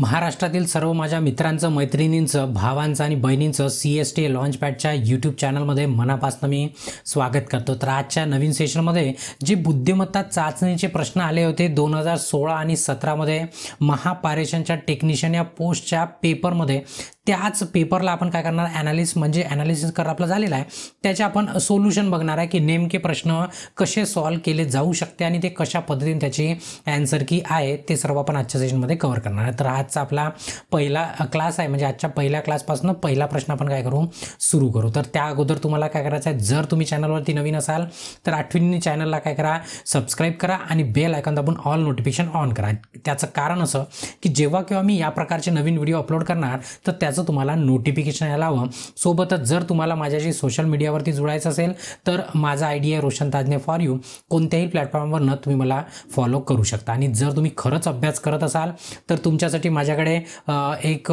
महाराष्ट्रातील सर्व माझ्या मित्रांचं मैत्रिणींचं भावांचं आणि बहिणींचं सी एस टी लॉन्चपॅडच्या यूट्यूब चॅनलमध्ये मनापासून मी स्वागत करतो तर आजच्या नवीन सेशनमध्ये जे बुद्धिमत्ता चाचणीचे प्रश्न आले होते दोन हजार सोळा आणि सतरामध्ये महापारेशनच्या टेक्निशियन या पोस्टच्या पेपरमध्ये त्याच पेपरला आपण काय करणार ॲनालिस म्हणजे ॲनालिसिस कर आपलं झालेला आहे त्याचे आपण सोल्युशन बघणार आहे की नेमके प्रश्न कसे सॉल्व केले जाऊ शकते आणि ते कशा पद्धतीने त्याची ॲन्सर की आहे ते सर्व आपण आजच्या सेशनमध्ये कवर करणार आहे तर आज आजचा आपला पहिला क्लास आहे म्हणजे आजच्या पहिल्या क्लासपासून पहिला प्रश्न आपण काय करू सुरू करू तर त्या अगोदर तुम्हाला काय करायचं आहे जर तुम्ही चॅनलवरती नवीन असाल तर आठवींनी चॅनलला काय करा सबस्क्राईब करा आणि बेल आयकॉन दाबून ऑल नोटिफिकेशन ऑन करा त्याचं कारण असं की जेव्हा किंवा मी या प्रकारचे नवीन व्हिडिओ अपलोड करणार तर त्याचं तुम्हाला नोटिफिकेशन यायला हवं सोबतच जर तुम्हाला माझ्याशी सोशल मीडियावरती जुळायचं असेल तर माझा आय डी आहे रोशन ताजने फॉर यू कोणत्याही प्लॅटफॉर्मवरनं तुम्ही मला फॉलो करू शकता आणि जर तुम्ही खरंच अभ्यास करत असाल तर तुमच्यासाठी करण्यासाठी माझ्याकडे एक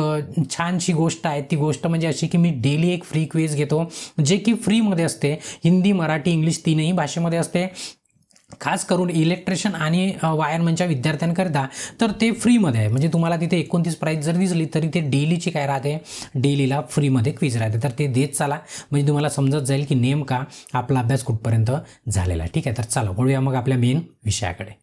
छानशी गोष्ट आहे ती गोष्ट म्हणजे अशी की मी डेली एक फ्री क्विज घेतो जे की फ्रीमध्ये असते हिंदी मराठी इंग्लिश तीनही भाषेमध्ये असते खास करून इलेक्ट्रिशियन आणि वायरमनच्या विद्यार्थ्यांकरता तर ते फ्रीमध्ये आहे म्हणजे तुम्हाला तिथे एकोणतीस प्राईस जर दिसली तरी ते डेलीची काय राहते डेलीला फ्रीमध्ये क्विज राहते तर ते देत चाला म्हणजे तुम्हाला समजत जाईल की नेमका आपला अभ्यास कुठपर्यंत झालेला ठीक आहे तर चला वळूया मग आपल्या मेन विषयाकडे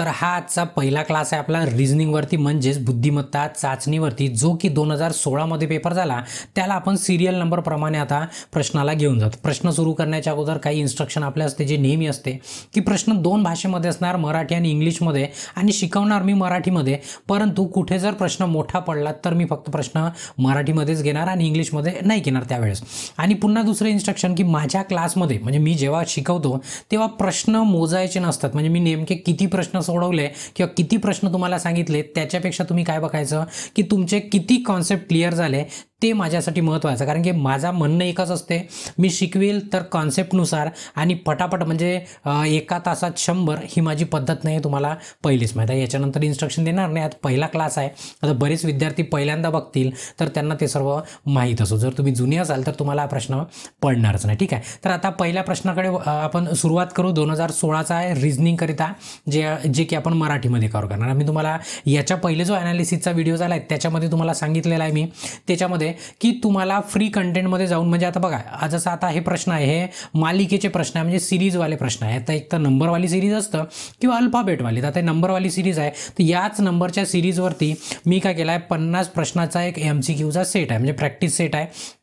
तर हा आजचा पहिला क्लास आहे आपला रिझनिंगवरती म्हणजेच बुद्धिमत्ता चाचणीवरती जो की दोन हजार सोळामध्ये पेपर झाला त्याला आपण सिरियल नंबरप्रमाणे आता प्रश्नाला घेऊन जातो प्रश्न सुरू करण्याच्या अगोदर काही इन्स्ट्रक्शन आपल्या असते जे नेहमी असते की प्रश्न दोन भाषेमध्ये असणार मराठी आणि इंग्लिशमध्ये आणि शिकवणार मी मराठीमध्ये परंतु कुठे जर प्रश्न मोठा पडला तर मी फक्त प्रश्न मराठीमध्येच घेणार आणि इंग्लिशमध्ये नाही घेणार त्यावेळेस आणि पुन्हा दुसरं इन्स्ट्रक्शन की माझ्या क्लासमध्ये म्हणजे मी जेव्हा शिकवतो तेव्हा प्रश्न मोजायचे नसतात म्हणजे मी नेमके किती प्रश्न सोडवले किंवा किती प्रश्न तुम्हाला सांगितले त्याच्यापेक्षा तुम्ही काय बघायचं की तुमचे किती कॉन्सेप्ट क्लिअर झाले ते माझ्यासाठी महत्त्वाचं कारण की माझा म्हणणं एकच असते मी शिकवेल तर कॉन्सेप्टनुसार आणि पटापट म्हणजे एका तासात शंभर ही माझी पद्धत नाही तुम्हाला पहिलीच माहिती आहे याच्यानंतर इन्स्ट्रक्शन देणार नाही आता पहिला क्लास आहे आता बरेच विद्यार्थी पहिल्यांदा बघतील तर त्यांना ते सर्व माहीत असो जर तुम्ही जुने असाल तर तुम्हाला हा प्रश्न पडणारच नाही ठीक आहे तर आता पहिल्या प्रश्नाकडे आपण सुरुवात करू दोन हजार सोळाचा आहे रिजनिंगकरिता जे जे की आपण मराठीमध्ये कवर करणार मी तुम्हाला याच्या पहिले जो ॲनालिसिसचा व्हिडिओ झाला आहे त्याच्यामध्ये तुम्हाला सांगितलेला आहे मी त्याच्यामध्ये की तुम्हाला फ्री कंटेंटमध्ये जाऊन म्हणजे आता बघा जसं आता हे प्रश्न आहे हे मालिकेचे प्रश्न आहे म्हणजे सिरीजवाले प्रश्न आहे आता एक तर नंबरवाली सिरीज असतं किंवा अल्फाबेटवाली तर ते नंबरवाली सिरीज आहे तर याच नंबरच्या सिरीजवरती मी काय केलं आहे पन्नास प्रश्नाचा एक एम सी क्यूचा सेट आहे म्हणजे प्रॅक्टिस सेट आहे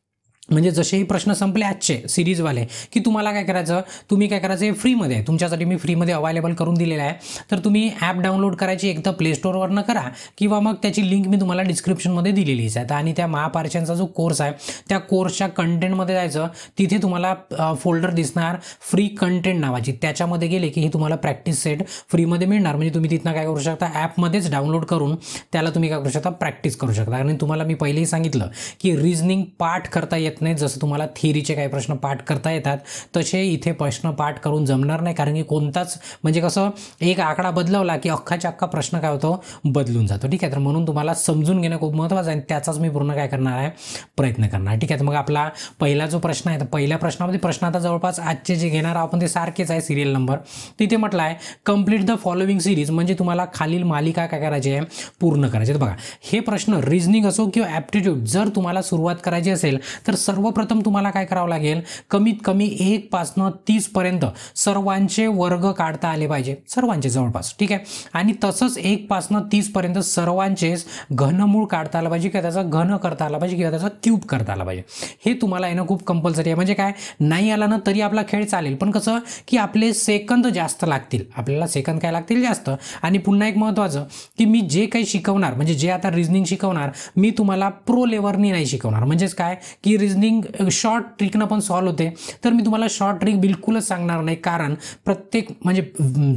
म्हणजे जसेही प्रश्न संपले आजचे सिरीजवाले की तुम्हाला काय करायचं तुम्ही काय करायचं हे फ्रीमध्ये तुमच्यासाठी मी फ्रीमध्ये अवेलेबल करून दिलेलं आहे तर तुम्ही ॲप डाउनलोड करायची एकदा प्ले प्लेस्टोरवरनं करा किंवा मग त्याची लिंक मी तुम्हाला डिस्क्रिप्शनमध्ये दिलेलीच आहे आणि त्या महापारशांचा जो कोर्स आहे त्या कोर्सच्या कंटेंटमध्ये जायचं तिथे तुम्हाला फोल्डर दिसणार फ्री कंटेंट नावाची त्याच्यामध्ये गेले की ही तुम्हाला प्रॅक्टिस सेट फ्रीमध्ये मिळणार म्हणजे तुम्ही तिथनं काय करू शकता ॲपमध्येच डाउनलोड करून त्याला तुम्ही काय करू शकता प्रॅक्टिस करू शकता आणि तुम्हाला मी पहिलेही सांगितलं की रिजनिंग पाठ करता येत येत जसं तुम्हाला थिअरीचे काही प्रश्न पाठ करता येतात तसे इथे प्रश्न पाठ करून जमणार नाही कारण की कोणताच म्हणजे कसं एक आकडा बदलवला की अख्खाच्या अख्खा प्रश्न काय होतो बदलून जातो ठीक आहे तर म्हणून तुम्हाला समजून घेणं खूप महत्त्वाचं आहे त्याचाच मी पूर्ण काय करणार आहे प्रयत्न करणार ठीक आहे तर मग आपला पहिला जो प्रश्न आहे तर पहिल्या प्रश्नामध्ये प्रश्न आता जवळपास आजचे जे घेणार आपण ते सारखेच आहे सिरियल नंबर तिथे म्हटलं आहे कम्प्लीट द फॉलोविंग सिरीज म्हणजे तुम्हाला खालील मालिका काय करायची आहे पूर्ण करायची बघा हे प्रश्न रिजनिंग असो किंवा ॲप्टिट्यूड जर तुम्हाला सुरुवात करायची असेल तर सर्वप्रथम तुम्हाला काय करावं लागेल कमीत कमी एक पासनं तीसपर्यंत सर्वांचे वर्ग काढता आले पाहिजे सर्वांचे जवळपास ठीक आहे आणि तसंच एक पासनं तीसपर्यंत सर्वांचेच घनमूळ काढता आलं पाहिजे किंवा त्याचा घन करता आला पाहिजे किंवा त्याचा क्यूब करता आला पाहिजे हे तुम्हाला येणं खूप कंपल्सरी आहे म्हणजे काय नाही आला ना तरी आपला खेळ चालेल पण कसं की आपले सेकंद जास्त लागतील आपल्याला सेकंद काय लागतील जास्त आणि पुन्हा एक महत्त्वाचं की मी जे काही शिकवणार म्हणजे जे आता रिजनिंग शिकवणार मी तुम्हाला प्रो लेवलनी नाही शिकवणार म्हणजेच काय की रिज रिजनिंग शॉर्ट ट्रिकनं पण सॉल्व होते तर मी तुम्हाला शॉर्ट ट्रिक बिलकुलच सांगणार नाही कारण प्रत्येक म्हणजे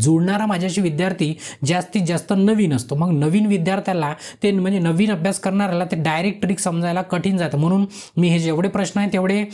जुळणारा माझ्याशी विद्यार्थी जास्तीत जास्त नवीन असतो मग नवीन विद्यार्थ्याला ते म्हणजे नवीन अभ्यास करणाऱ्याला ते डायरेक्ट ट्रिक समजायला कठीण जातं म्हणून मी हे जेवढे प्रश्न आहेत तेवढे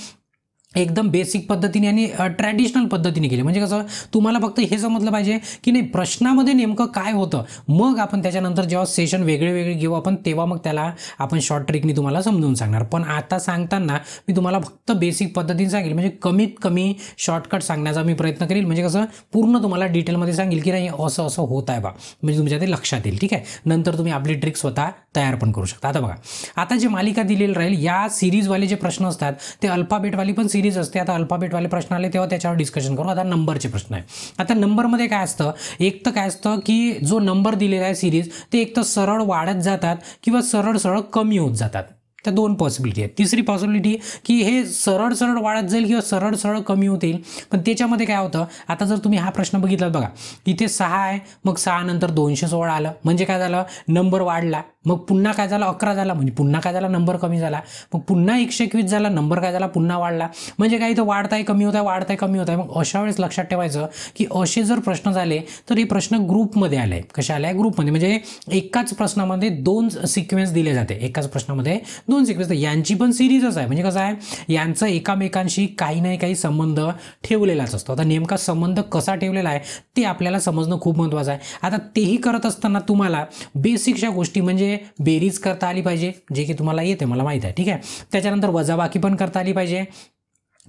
एकदम बेसिक पद्धतीने आणि ट्रॅडिशनल पद्धतीने केली म्हणजे कसं तुम्हाला फक्त हे समजलं पाहिजे की नाही प्रश्नामध्ये नेमकं काय होतं मग आपण त्याच्यानंतर जेव्हा सेशन वेगळे वेगळे घेऊ आपण तेव्हा मग त्याला आपण शॉर्ट ट्रिकनी तुम्हाला समजून सांगणार पण आता सांगताना मी तुम्हाला फक्त बेसिक पद्धतीने सांगेल म्हणजे कमीत कमी शॉर्टकट सांगण्याचा मी प्रयत्न करेल म्हणजे कसं पूर्ण तुम्हाला डिटेलमध्ये सांगेल की नाही असं असं होत आहे बा म्हणजे तुमच्या ते लक्षात येईल ठीक आहे नंतर तुम्ही आपली ट्रिक स्वतः तयार पण करू शकता आता बघा आता जे मालिका दिलेली राहील या सिरीजवाले जे प्रश्न असतात ते अल्फाबेटवाली पण सिरीज सिरीज असते आता अल्फाबेटवाले प्रश्न आले तेव्हा त्याच्यावर डिस्कशन करू आता नंबरचे प्रश्न आहे आता नंबरमध्ये काय असतं एक तर काय असतं की जो नंबर दिलेला आहे सिरीज ते एक तर सरळ वाढत जातात किंवा सरळ सरळ कमी होत जातात त्या दोन पॉसिबिलिटी आहेत तिसरी पॉसिबिलिटी की हे सरळ सरळ वाढत जाईल किंवा सरळ सरळ कमी होतील पण त्याच्यामध्ये काय होतं आता जर तुम्ही हा प्रश्न बघितला बघा इथे सहा आहे मग सहा नंतर दोनशे सोळा आलं म्हणजे काय झालं नंबर वाढला मग पुन्हा काय झाला अकरा झाला म्हणजे पुन्हा काय झाला नंबर कमी झाला मग पुन्हा एकशे एकवीस झाला नंबर काय झाला पुन्हा वाढला म्हणजे काही इथं वाढताय कमी होत आहे वाढताय कमी होत आहे मग अशा वेळेस लक्षात ठेवायचं की असे जर प्रश्न झाले तर हे प्रश्न ग्रुपमध्ये आले कसे आले आहे ग्रुपमध्ये म्हणजे एकाच प्रश्नामध्ये दोन सिक्वेन्स दिले जाते एकाच प्रश्नामध्ये दोन सिक्वेन्स यांची पण सिरीजच आहे म्हणजे कसं आहे यांचं एकामेकांशी काही नाही काही संबंध ठेवलेलाच असतो आता नेमका संबंध कसा ठेवलेला आहे ते आपल्याला समजणं खूप महत्त्वाचं आहे आता तेही करत असताना तुम्हाला बेसिकच्या गोष्टी म्हणजे बेरीज करता आली पाहिजे जे की तुम्हाला येते मला माहीत आहे ठीक आहे त्याच्यानंतर वजाबाकी पण करता आली पाहिजे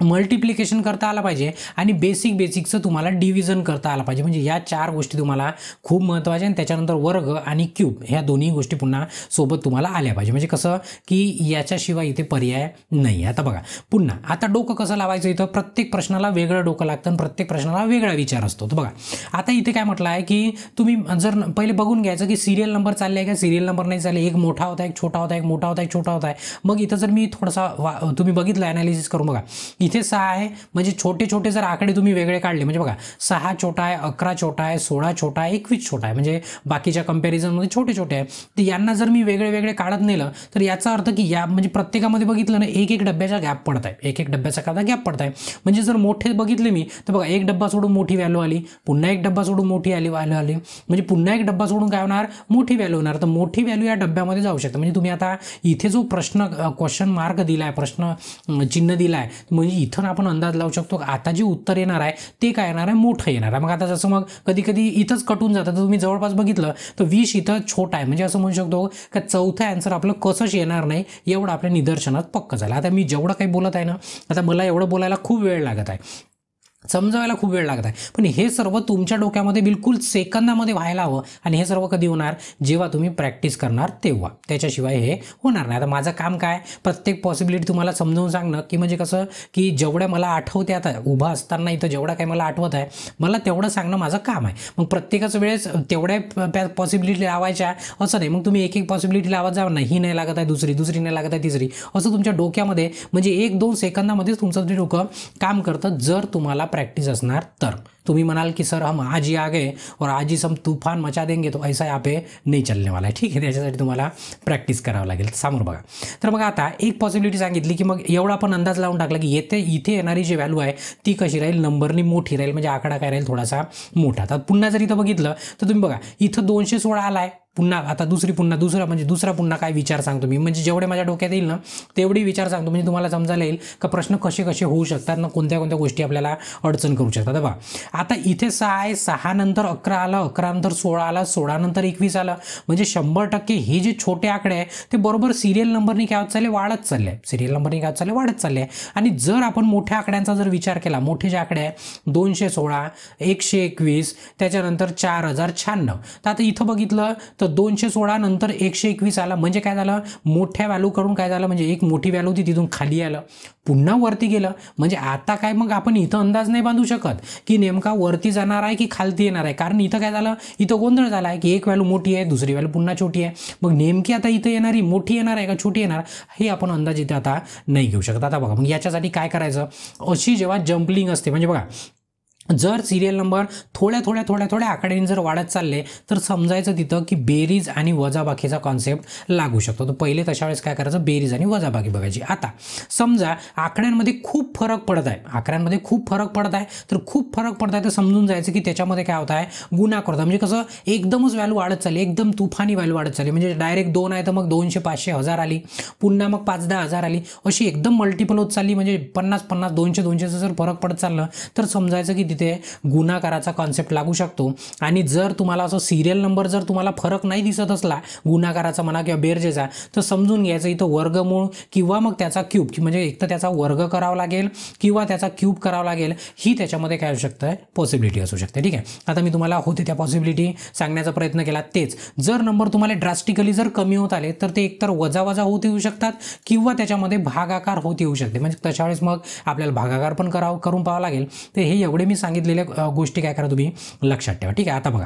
मल्टिप्लिकेशन करता आला पाहिजे आणि बेसिक बेसिकचं तुम्हाला डिव्हिजन करता आला पाहिजे म्हणजे या चार गोष्टी तुम्हाला खूप महत्त्वाच्या आणि त्याच्यानंतर वर्ग आणि क्यूब ह्या दोन्ही गोष्टी पुन्हा सोबत तुम्हाला आल्या पाहिजे म्हणजे कसं की याच्याशिवाय इथे पर्याय नाही आता बघा पुन्हा आता डोकं कसं लावायचं इथं प्रत्येक प्रश्नाला वेगळं डोकं लागतं आणि प्रत्येक प्रश्नाला वेगळा विचार असतो तर बघा आता इथे काय म्हटलं आहे की तुम्ही जर पहिले बघून घ्यायचं की सिरियल नंबर चालले आहे का सिरियल नंबर नाही चालले एक मोठा होता एक छोटा होता एक मोठा होता एक छोटा होता मग इथं जर मी थोडासा वा तुम्ही बघितलं ॲनालिसिस करून बघा इथे सहा आहे म्हणजे छोटे छोटे जर आकडे तुम्ही वेगळे काढले म्हणजे बघा सहा छोटा आहे अकरा छोटा आहे सोळा छोटा आहे एकवीस छोटा आहे म्हणजे बाकीच्या कंपॅरिझनमध्ये छोटे छोटे आहे तर यांना जर मी वेगळे वेगळे काढत नेलं तर याचा अर्थ की या म्हणजे प्रत्येकामध्ये बघितलं ना एक एक डब्याचा गॅप पडत आहे एक एक डब्याचा कादा गॅप पडत आहे म्हणजे जर मोठे बघितले मी तर बघा एक डब्बा सोडून मोठी व्हॅल्यू आली पुन्हा एक डब्बा सोडून मोठी आली व्हॅल्यू आली म्हणजे पुन्हा एक डब्बा सोडून काय होणार मोठी व्हॅल्यू होणार तर मोठी व्हॅल्यू या डब्यामध्ये जाऊ शकते म्हणजे तुम्ही आता इथे जो प्रश्न क्वेश्चन मार्क दिला आहे प्रश्न चिन्ह दिला आहे म्हणजे इथं आपण अंदाज लावू शकतो आता जे उत्तर येणार आहे ते काय येणार आहे मोठं येणार आहे मग आता जसं मग कधी कधी इथंच कटून जातं तर तुम्ही जवळपास बघितलं तर वीस इथं छोटा आहे म्हणजे असं म्हणू शकतो का चौथं आन्सर आपलं कसंच येणार नाही एवढं आपल्या निदर्शनात पक्क झालं आता मी जेवढं काही बोलत आहे ना आता मला एवढं बोलायला खूप वेळ लागत आहे समजवायला खूप वेळ लागत आहे पण हे सर्व तुमच्या डोक्यामध्ये बिलकुल सेकंदामध्ये व्हायला हवं आणि हे सर्व कधी होणार जेव्हा तुम्ही प्रॅक्टिस करणार तेव्हा त्याच्याशिवाय हे होणार नाही आता माझं काम काय प्रत्येक पॉसिबिलिटी तुम्हाला समजावून सांगणं की म्हणजे कसं की जेवढ्या मला आठवते आता उभा असताना इथं जेवढा काही मला आठवत आहे मला तेवढं सांगणं माझं काम आहे मग प्रत्येकाच वेळेस तेवढ्या पॉसिबिलिटी लावायच्या असं नाही मग तुम्ही एक एक पॉसिबिलिटी लावत जावा ना ही नाही लागत आहे दुसरी दुसरी नाही लागत आहे तिसरी असं तुमच्या डोक्यामध्ये म्हणजे एक दोन सेकंदामध्येच तुमचं ते डोकं काम करतं जर तुम्हाला प्रॅक्टिस असणार तर तुम्ही म्हणाल की सर हम आज ही आ गए और आज ही सब तूफान मचा देंगे तो ऐसा यहाँ पे नाही चलने वाला आहे ठीक आहे त्याच्यासाठी तुम्हाला प्रॅक्टिस करावं लागेल सामोर बघा तर मग आता एक पॉसिबिलिटी सांगितली की मग एवढा आपण अंदाज लावून टाकला की येते इथे येणारी जी व्हॅल्यू आहे ती कशी राहील नंबरनी मोठी राहील म्हणजे आकडा काय राहील थोडासा मोठा तर पुन्हा जर इथं बघितलं तर तुम्ही बघा इथं दोनशे सोळा आला आहे पुन्हा आता दुसरी पुन्हा दुसरा म्हणजे दुसरा पुन्हा काय विचार सांगतो मी म्हणजे जेवढे माझ्या डोक्यात येईल ना तेवढी विचार सांगतो म्हणजे तुम्हाला समजायला येईल का प्रश्न कसे कसे होऊ शकतात ना कोणत्या कोणत्या गोष्टी आपल्याला अडचण करू शकतात बघा आता इथे सहा आहे सहा नंतर अकरा आला अकरा नंतर सोळा आला सोळा नंतर एकवीस आला म्हणजे शंभर टक्के हे जे छोटे आकडे आहे ते बरोबर सिरियल नंबरने काय होत चालले वाढत चालले आहे सिरियल नंबरने काय होत चालले वाढत चालले आणि जर आपण मोठ्या आकड्यांचा जर विचार केला मोठे जे आकडे आहे दोनशे सोळा एकशे एकवीस त्याच्यानंतर चार हजार शहाण्णव तर आता इथं बघितलं तर दोनशे सोळा नंतर एकशे एकवीस आला म्हणजे काय झालं मोठ्या व्हॅल्यूकडून काय झालं म्हणजे एक मोठी व्हॅल्यू होती तिथून खाली आलं पुन्हा वरती गेलं म्हणजे आता काय मग आपण इथं अंदाज नाही बांधू शकत की नेमकं का वरती जाणार आहे की खालती येणार आहे कारण इथं काय झालं इथं गोंधळ झाला आहे की एक व्हॅल्यू मोठी आहे दुसरी व्हॅल्यू पुन्हा छोटी आहे मग नेमकी आता इथं येणारी मोठी येणार आहे का छोटी येणार हे आपण अंदाज इथे आता नाही घेऊ शकत आता बघा मग याच्यासाठी काय करायचं अशी जेव्हा जम्पलिंग असते म्हणजे बघा जर सिरियल नंबर थोड्या थोड्या थोड्या थोड्या आकड्यांनी जर वाढत चालले तर समजायचं तिथं की बेरीज आणि वजाबाकीचा कॉन्सेप्ट लागू शकतो तर पहिले तशा वेळेस काय करायचं बेरीज आणि वजाबाकी बघायची आता समजा आकड्यांमध्ये खूप फरक पडत आहे आकड्यांमध्ये खूप फरक पडत आहे तर खूप फरक पडत आहे तर समजून जायचं की त्याच्यामध्ये काय होत आहे गुन्हा करतो म्हणजे कसं एकदमच व्हॅल्यू वाढत चालली एकदम तुफानी व्हॅल्यू वाढत चालली म्हणजे डायरेक्ट दोन आहे तर मग दोनशे पाचशे हजार आली पुन्हा मग पाच दहा हजार आली अशी एकदम मल्टिपल होत चालली म्हणजे पन्नास पन्नास दोनशे दोनशेचं जर फरक पडत चाललं तर समजायचं की तिथे गुणाकाराचा कॉन्सेप्ट लागू शकतो आणि जर तुम्हाला असं सिरियल नंबर जर तुम्हाला फरक नाही दिसत असला गुन्हाकाराचा म्हणा किंवा बेरजेचा तर समजून घ्यायचं इथं वर्गमूळ किंवा मग त्याचा क्यूब म्हणजे एक तर त्याचा वर्ग करावा लागेल किंवा त्याचा क्यूब करावा लागेल ही त्याच्यामध्ये काय असू शकतं पॉसिबिलिटी असू शकते ठीक आहे आता मी तुम्हाला होते त्या पॉसिबिलिटी सांगण्याचा प्रयत्न केला तेच जर नंबर तुम्हाला ड्रास्टिकली जर कमी होत आले तर ते एकतर वजावजा होत येऊ शकतात किंवा त्याच्यामध्ये भागाकार होत येऊ शकते म्हणजे तशा वेळेस मग आपल्याला भागाकार पण करावं करून पाहावं लागेल तर हे एवढे मी सांगितलेल्या गोष्टी काय करा तुम्ही लक्षात ठेवा ठीक आहे आता बघा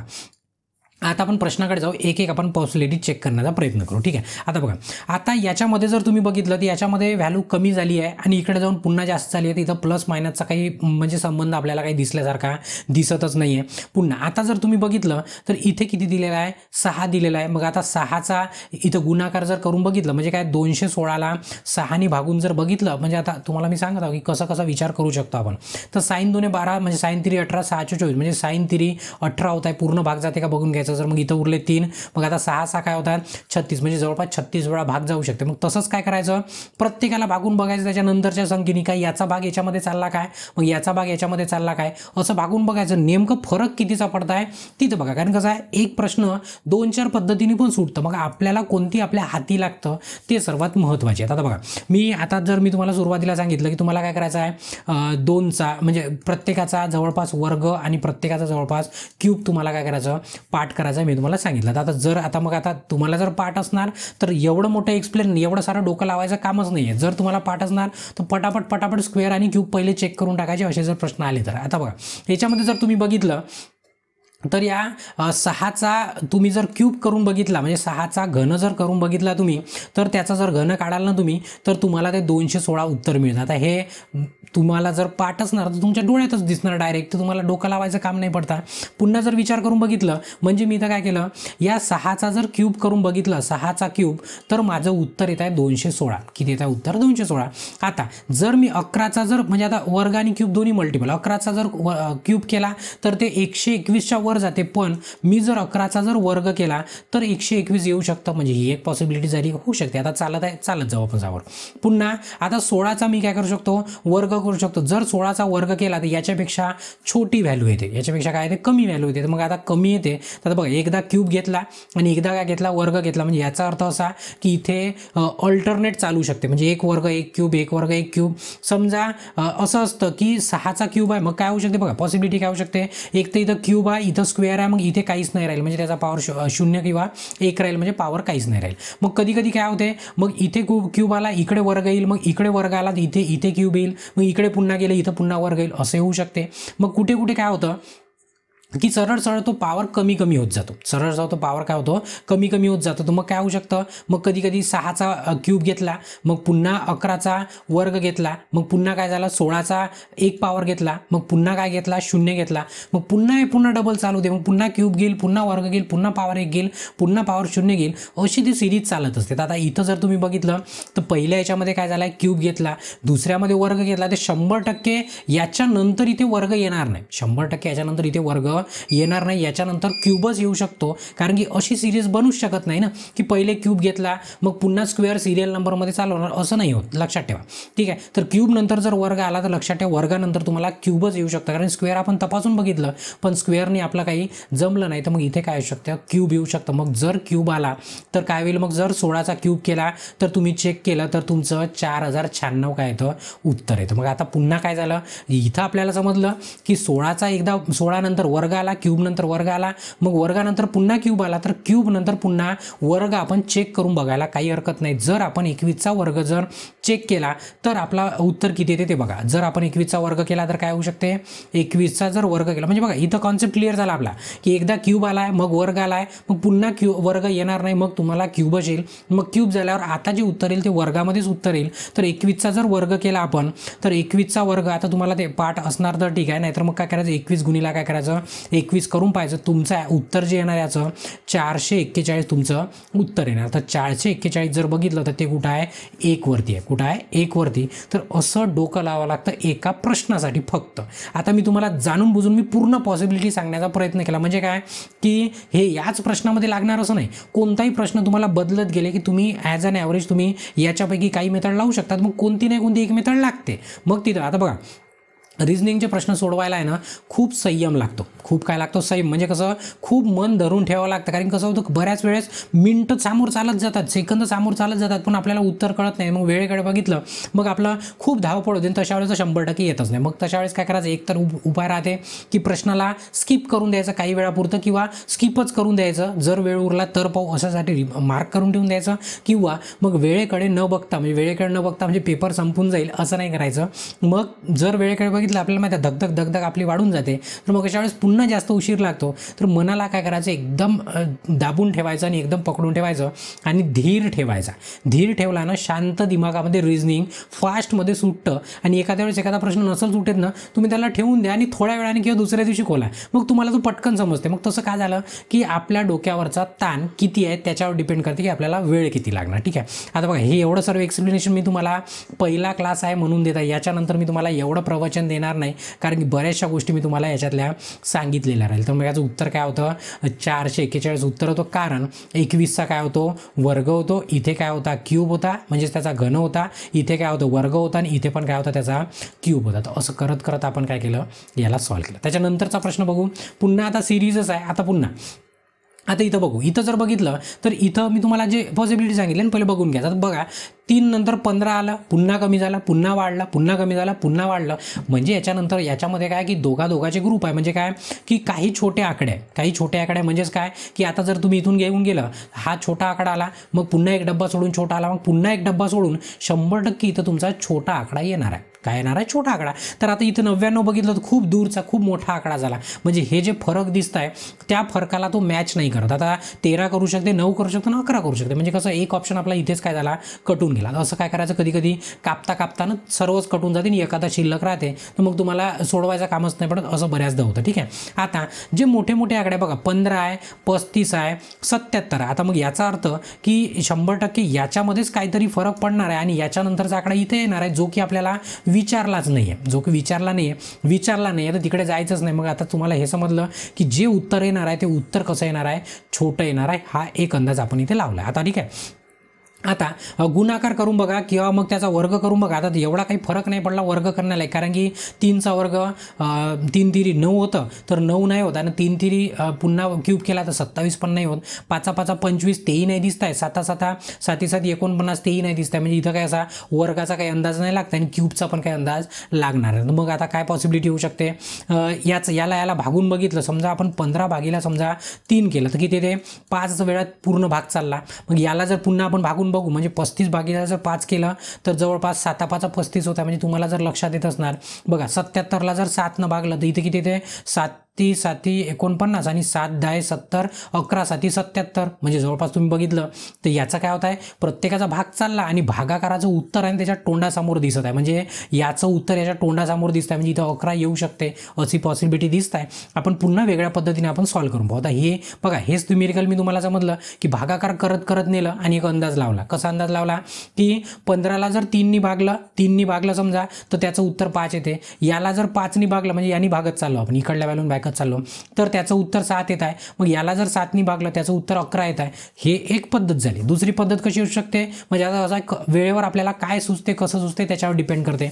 आता आपण प्रश्नाकडे जाऊ एक एक आपण पॉसिबिलिटी चेक करण्याचा प्रयत्न करू ठीक आहे आता बघा आता याच्यामध्ये जर तुम्ही बघितलं तर याच्यामध्ये व्हॅल्यू कमी झाली आहे आणि इकडे जाऊन पुन्हा जास्त झाली आहे तर इथं प्लस मायनसचा काही म्हणजे संबंध आपल्याला काही दिसल्यासारखा दिसतच नाही आहे पुन्हा आता जर तुम्ही बघितलं तर इथे किती दिलेलं आहे सहा दिलेला आहे मग आता सहाचा इथं गुणाकार जर करून बघितलं म्हणजे काय दोनशे सोळाला सहाने भागून जर बघितलं म्हणजे आता तुम्हाला मी सांगत की कसं कसा विचार करू शकतो आपण तर साईन दोन्ही बारा म्हणजे साईन तिरी अठरा सहाचे चोवीस म्हणजे साईन तिरी अठरा होत आहे पूर्ण भाग जाते का बघून घ्यायचं करायचं मग इथं उरले तीन मग आता सहा सहा काय होतात छत्तीस म्हणजे जवळपास छत्तीस वेळा भाग जाऊ शकते मग तसंच काय करायचं प्रत्येकाला भागून बघायचं त्याच्यानंतरच्या संख्येने काय याचा भाग याच्यामध्ये चालला काय मग याचा भाग याच्यामध्ये चालला काय असं भागून बघायचं नेमकं फरक कितीचा पडत आहे तिथं बघा कारण कसं आहे एक प्रश्न दोन चार पद्धतीने पण सुटतं मग आपल्याला कोणती आपल्या हाती लागतं ते सर्वात महत्त्वाचे आहे आता बघा मी आता जर मी तुम्हाला सुरुवातीला सांगितलं की तुम्हाला काय करायचं आहे दोनचा म्हणजे प्रत्येकाचा जवळपास वर्ग आणि प्रत्येकाचा जवळपास क्यूब तुम्हाला काय करायचं पाठ करायचा मी तुम्हाला सांगितलं आता जर आता मग आता तुम्हाला जर पाठ असणार तर एवढं मोठं एक्सप्लेन एवढं सारं डोकं लावायचं कामच नाही आहे जर तुम्हाला पाठ असणार तर पटापट पटापट स्क्वेअर आणि क्यूब पहिले चेक करून टाकायचे असे जर प्रश्न आले तर आता बघा याच्यामध्ये जर तुम्ही बघितलं तर या सहाचा तुम्ही जर क्यूब करून बघितला म्हणजे सहाचा घन जर करून बघितला तुम्ही तर त्याचा जर घन काढाल ना तुम्ही तर तुम्हाला ते दोनशे सोळा उत्तर मिळतं आता हे तुम्हाला जर पाठ असणार तर तुमच्या डोळ्यातच दिसणार डायरेक्ट तुम्हाला डोकं लावायचं काम नाही पडता पुन्हा जर विचार करून बघितलं म्हणजे मी तर काय केलं या सहाचा जर क्यूब करून बघितलं सहाचा क्यूब तर माझं उत्तर येत आहे दोनशे सोळा किती येत आहे उत्तर दोनशे सोळा आता जर मी अकराचा जर म्हणजे आता वर्ग आणि क्यूब दोन्ही मल्टिपल अकराचा जर क्यूब केला तर ते एकशे एकवीसच्या वर वर जाते पण मी जर अकराचा जर वर्ग केला तर एकशे एकवीस येऊ शकतं म्हणजे ही एक पॉसिबिलिटी झाली होऊ शकते आता चालत आहे चालत जाऊ आपण जावर पुन्हा आता सोळाचा मी काय करू शकतो वर्ग करू शकतो जर सोळाचा वर्ग केला तर याच्यापेक्षा छोटी व्हॅल्यू येते याच्यापेक्षा काय येते कमी व्हॅल्यू येते मग आता कमी येते तर बघा एकदा क्यूब घेतला आणि एकदा काय घेतला वर्ग घेतला म्हणजे याचा अर्थ असा की इथे अल्टरनेट चालू शकते म्हणजे एक वर्ग एक क्यूब एक वर्ग एक क्यूब समजा असं असतं की सहाचा क्यूब आहे मग काय होऊ शकते बघा पॉसिबिलिटी काय होऊ शकते एक तर इथं क्यूब आहे इथं इथं स्क्वेअर आहे मग इथे काहीच नाही राहील म्हणजे त्याचा पॉवर शून्य किंवा एक राहील म्हणजे पॉवर काहीच नाही राहील मग कधी कधी काय होते मग इथे क्यूब क्यूब आला इकडे वर्ग येईल मग इकडे वर्ग आला इथे इथे क्यूब येईल मग इकडे पुन्हा गेले इथं पुन्हा वर्ग येईल असे होऊ शकते मग कुठे कुठे काय होतं की सरळ सरळ तो पावर कमी कमी होत जातो सरळ सरळ तो पावर काय होतो कमी कमी होत जातो तर मग काय होऊ शकतं मग कधी कधी सहाचा क्यूब घेतला मग पुन्हा अकराचा वर्ग घेतला मग पुन्हा काय झाला सोळाचा एक पावर घेतला मग पुन्हा काय घेतला शून्य घेतला मग पुन्हा हे पुन्हा डबल चालू दे मग पुन्हा क्यूब घेईल पुन्हा वर्ग घेईल पुन्हा पावर एक घेईल पुन्हा पावर शून्य घेईल अशी ती सिरीज चालत असते तर आता इथं जर तुम्ही बघितलं तर पहिल्या याच्यामध्ये काय झालं क्यूब घेतला दुसऱ्यामध्ये वर्ग घेतला तर शंभर टक्के याच्यानंतर इथे वर्ग येणार नाही शंभर टक्के याच्यानंतर इथे वर्ग येणार नाही याच्यानंतर क्यूबच येऊ शकतो कारण की अशी सिरीज बनूच शकत नाही ना की पहिले क्यूब घेतला मग पुन्हा स्क्वेअर सिरियल नंबरमध्ये चालवणार असं नाही होत लक्षात ठेवा ठीक आहे तर क्यूब नंतर जर वर्ग आला तर लक्षात ठेवा वर्गानंतर तुम्हाला क्यूबच येऊ शकतं कारण स्क्वेअर आपण तपासून बघितलं पण स्क्वेअरने आपलं काही जमलं नाही तर मग इथे काय येऊ शकतं क्यूब येऊ शकतं मग जर क्यूब आला तर काय होईल मग जर सोळाचा क्यूब केला तर तुम्ही चेक केलं तर तुमचं चार हजार शहाण्णव काय येतं उत्तर येतं मग आता पुन्हा काय झालं इथं आपल्याला समजलं की सोळाचा एकदा सोळानंतर वर्ग वर्ग आला क्यूब नंतर वर्ग आला मग वर्गानंतर पुन्हा क्यूब आला तर क्यूब नंतर पुन्हा वर्ग आपण चेक करून बघायला काही हरकत नाही जर आपण एकवीसचा वर्ग जर चेक केला तर आपला उत्तर किती येते ते बघा जर आपण एकवीसचा वर्ग केला तर काय होऊ शकते एकवीसचा जर वर्ग केला म्हणजे बघा इथं कॉन्सेप्ट क्लिअर झाला आपला की एकदा क्यूब आला आहे मग वर्ग आला आहे मग पुन्हा क्यू वर्ग येणार नाही मग तुम्हाला क्यूबच येईल मग क्यूब झाल्यावर आता जे उत्तर येईल ते वर्गामध्येच उत्तर येईल तर एकवीसचा जर वर्ग केला आपण तर एकवीसचा वर्ग आता तुम्हाला ते पाठ असणार तर ठीक आहे नाहीतर मग काय करायचं एकवीस गुणीला काय करायचं एकवीस करून पाहिजे तुमचं उत्तर जे येणार याचं चारशे एक्केचाळीस तुमचं उत्तर येणार तर चारशे एक्केचाळीस जर बघितलं तर ते कुठं आहे एकवरती आहे कुठं आहे एकवरती तर असं डोकं लावावं लागतं एका प्रश्नासाठी फक्त आता मी तुम्हाला जाणून बुजून मी पूर्ण पॉसिबिलिटी सांगण्याचा प्रयत्न केला म्हणजे काय की हे याच प्रश्नामध्ये लागणार असं नाही कोणताही प्रश्न तुम्हाला बदलत गेले की तुम्ही ॲज अन ॲव्हरेज तुम्ही याच्यापैकी काही मेथड लावू शकतात मग कोणती नाही कोणती एक मेथड लागते मग तिथं आता बघा रिजनिंगचे प्रश्न सोडवायला आहे ना खूप संयम लागतो खूप काय लागतो संयम म्हणजे कसं खूप मन धरून ठेवावं लागतं कारण कसं होतं बऱ्याच वेळेस मिनटं समोर चालत जातात सेकंद समोर चालत जातात पण आपल्याला उत्तर कळत नाही मग वेळेकडे बघितलं मग आपलं खूप धावपळ होते तशा वेळेस शंभर टक्के येतच नाही मग तशा वेळेस काय करायचं एकतर उपाय राहते की प्रश्नाला स्किप करून द्यायचं काही वेळापुरतं किंवा स्किपच करून द्यायचं जर वेळ उरला तर पाहू अशासाठी मार्क करून ठेवून द्यायचं किंवा मग वेळेकडे न बघता म्हणजे वेळेकडे न बघता म्हणजे पेपर संपून जाईल असं नाही करायचं मग जर वेळेकडे बघितलं आपल्याला माहिती धगधग धगधग आपली वाढून जाते तर मग अशा वेळेस पुन्हा जास्त उशीर लागतो तर मनाला काय करायचं एकदम दाबून ठेवायचं आणि एकदम पकडून ठेवायचं आणि धीर ठेवायचा धीर ठेवला ना शांत दिमागामध्ये रिजनिंग फास्टमध्ये सुटतं आणि एखाद्या वेळेस एखादा प्रश्न नसल सुटेत ना तुम्ही त्याला ठेवून द्या आणि थोड्या वेळाने किंवा दुसऱ्या दिवशी खोला मग तुम्हाला तो पटकन समजते मग तसं काय झालं की आपल्या डोक्यावरचा ताण किती आहे त्याच्यावर डिपेंड करते की आपल्याला वेळ किती लागणार ठीक आहे आता बघा हे एवढं सर्व एक्सप्लेनेशन मी तुम्हाला पहिला क्लास आहे म्हणून देत याच्यानंतर मी तुम्हाला एवढं प्रवचन देणार नाही कारण की बऱ्याचशा गोष्टी मी तुम्हाला याच्यातल्या सांगितलेल्या राहील तर मग याचं उत्तर काय होतं चारशे एक्केचाळीस उत्तर होतं कारण एकवीसचा काय होतो वर्ग होतो इथे काय होता क्यूब होता म्हणजेच त्याचा घन होता इथे काय होतं वर्ग होता आणि इथे पण काय होता त्याचा क्यूब होता तर असं करत करत आपण काय केलं याला सॉल्व्ह केलं त्याच्यानंतरचा प्रश्न बघू पुन्हा आता सिरीजच आहे आता पुन्हा आता इथं बघू इथं जर बघितलं तर इथं मी तुम्हाला जे पॉसिबिलिटी सांगितले ना पहिले बघून घ्या आता बघा तीन नंतर पंधरा आला पुन्हा कमी झाला पुन्हा वाढला पुन्हा कमी झाला पुन्हा वाढलं म्हणजे याच्यानंतर याच्यामध्ये काय की दोघा दोघाचे ग्रुप आहे म्हणजे काय की काही छोटे आकडे काही छोटे आकडे म्हणजेच काय की आता जर तुम्ही इथून घेऊन गेलं हा छोटा आकडा आला मग पुन्हा एक डब्बा सोडून छोटा आला मग पुन्हा एक डब्बा सोडून शंभर टक्के इथं तुमचा छोटा आकडा येणार आहे काय येणार आहे छोटा आकडा तर आता इथं नव्याण्णव बघितलं तर खूप दूरचा खूप मोठा आकडा झाला म्हणजे हे जे फरक दिसत आहे त्या फरकाला तो मॅच नाही करत आता तेरा करू शकते नऊ करू शकतो ना अकरा करू शकते म्हणजे कसं एक ऑप्शन आपला इथेच काय झाला कटून गेला असं काय करायचं कधी कधी कापता कापताना सर्वच कटून जाते आणि एखादा शिल्लक राहते तर मग तुम्हाला सोडवायचं कामच नाही पडत असं बऱ्याचदा होतं ठीक आहे आता जे मोठे मोठे आकडे बघा पंधरा आहे पस्तीस आहे सत्याहत्तर आहे आता मग याचा अर्थ की शंभर टक्के याच्यामध्येच काहीतरी फरक पडणार आहे आणि याच्यानंतरचा आकडा इथे येणार आहे जो की आपल्याला विचारलाच नाही आहे जो की विचारला नाही आहे विचारला नाही आहे तर तिकडे जायचंच नाही मग आता तुम्हाला हे समजलं की जे उत्तर येणार आहे ते उत्तर कसं येणार आहे छोटं येणार आहे हा एक अंदाज आपण इथे लावला आता ठीक आहे आता गुणाकार करून बघा किंवा मग त्याचा वर्ग करून बघा आता एवढा काही फरक नाही पडला वर्ग करण्याला कारण की तीनचा वर्ग तीन तिरी नऊ होतं तर नऊ नाही होत आणि तीन तिरी पुन्हा क्यूब केला तर सत्तावीस पण नाही होत पाचा पाचा पंचवीस तेही नाही दिसत आहे साता साता साती सात एकोणपन्नास तेही नाही दिसत आहे म्हणजे इथं काय असा वर्गाचा काही अंदाज नाही लागत आणि क्यूबचा पण काही अंदाज लागणार आहे मग आता काय पॉसिबिलिटी होऊ शकते याच याला याला भागून बघितलं समजा आपण पंधरा भागीला समजा तीन केलं तर किती ते पाच वेळात पूर्ण भाग चालला मग याला जर पुन्हा आपण भागून बघू म्हणजे पस्तीस भागीदार जर पाच केला तर जवळपास सातापाचा पस्तीस होता म्हणजे तुम्हाला जर लक्षात येत असणार बघा सत्याहत्तरला जर सातनं भागलं तर इथे किती ते सात तीस साती एकोणपन्नास आणि सात दहा सत्तर अकरा साती सत्याहत्तर म्हणजे जवळपास तुम्ही बघितलं तर याचा काय होत आहे प्रत्येकाचा भाग चालला आणि भागाकाराचं उत्तर आणि त्याच्या तोंडासमोर दिसत आहे म्हणजे याचं उत्तर याच्या तोंडासमोर दिसत आहे म्हणजे इथं अकरा येऊ शकते अशी पॉसिबिलिटी दिसत आहे आपण पुन्हा वेगळ्या पद्धतीने आपण सॉल्व्ह करून पाहू आता हे बघा हेच तुम्ही मी तुम्हाला समजलं की भागाकार करत करत नेलं आणि एक अंदाज लावला कसा अंदाज लावला की पंधराला जर तीननी भागलं तीननी भागलं समजा तर त्याचं उत्तर पाच येते याला जर पाचनी भागलं म्हणजे यांनी भागत चाललो आपण इकडल्या व्हॅलून चाललो तर त्याचं उत्तर सात येत आहे मग याला जर सातनी भागलं त्याचं उत्तर अकरा येत आहे हे एक पद्धत झाली दुसरी पद्धत कशी होऊ शकते म्हणजे आता असा वेळेवर आपल्याला काय सुचते कसं सुचते त्याच्यावर डिपेंड करते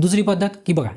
दुसरी पद्धत की बघा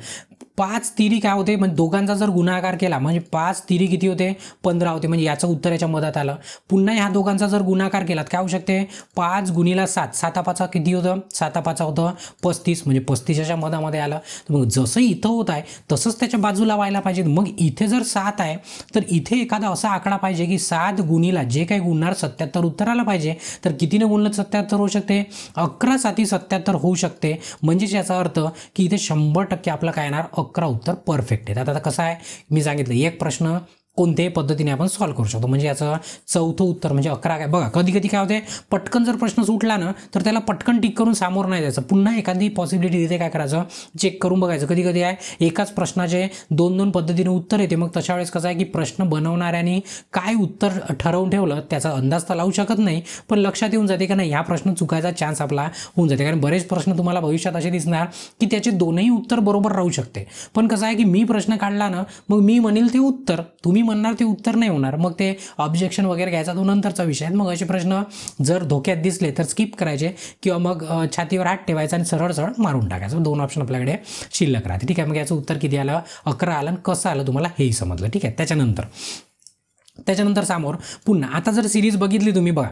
पाच तिरी काय होते म्हणजे दोघांचा जर गुणाकार केला म्हणजे पाच तिरी किती होते पंधरा होते म्हणजे याचं उत्तर याच्या मदत आलं पुन्हा ह्या दोघांचा जर गुणाकार केला काय होऊ शकते पाच गुणीला सात सातापाचा किती होतं सातापाचा होतं पस्तीस म्हणजे पस्तीसच्या मधामध्ये आलं तर मग जसं इथं होत आहे तसंच त्याच्या बाजूला व्हायला पाहिजे मग इथे जर सात आहे तर इथे एखादा असा आकडा पाहिजे की सात गुणीला जे काही गुणणार सत्याहत्तर उत्तर आलं पाहिजे तर कितीने गुणलं सत्याहत्तर होऊ शकते अकरा साती सत्याहत्तर होऊ शकते म्हणजेच याचा अर्थ की इथे शंभर टक्के आपलं काय येणार अकरा उत्तर परफेक्ट आहेत आता कसं आहे मी सांगितलं एक प्रश्न कोणत्याही पद्धतीने आपण सॉल्व्ह करू शकतो म्हणजे याचं चौथं उत्तर म्हणजे अकरा काय बघा कधी कधी काय होते पटकन जर प्रश्न सुटला ना तर त्याला पटकन टिक करून सामोर नाही जायचं पुन्हा एखादी पॉसिबिलिटी तिथे काय करायचं चेक करून बघायचं कधी कधी आहे एकाच प्रश्नाचे दोन दोन पद्धतीने उत्तर येते मग तशा वेळेस कसं आहे की प्रश्न बनवणाऱ्यांनी काय उत्तर ठरवून ठेवलं त्याचा अंदाज तर लावू शकत नाही पण लक्षात येऊन जाते का नाही ह्या प्रश्न चुकायचा चान्स आपला होऊन जाते कारण बरेच प्रश्न तुम्हाला भविष्यात असे दिसणार की त्याचे दोनही उत्तर बरोबर राहू शकते पण कसं आहे की मी प्रश्न काढला ना मग मी म्हणेल ते उत्तर तुम्ही तुम्ही म्हणणार ते उत्तर नाही होणार मग ते ऑब्जेक्शन वगैरे घ्यायचा तो नंतरचा विषय मग असे प्रश्न जर धोक्यात दिसले तर स्किप करायचे किंवा मग छातीवर हात ठेवायचा आणि सरळ सरळ मारून टाकायचं दोन ऑप्शन आपल्याकडे शिल्लक राहते ठीक आहे मग याचं उत्तर किती आलं अकरा आलं आणि कसं आलं तुम्हाला हेही समजलं ठीक आहे त्याच्यानंतर त्याच्यानंतर समोर पुन्हा आता जर सिरीज बघितली तुम्ही बघा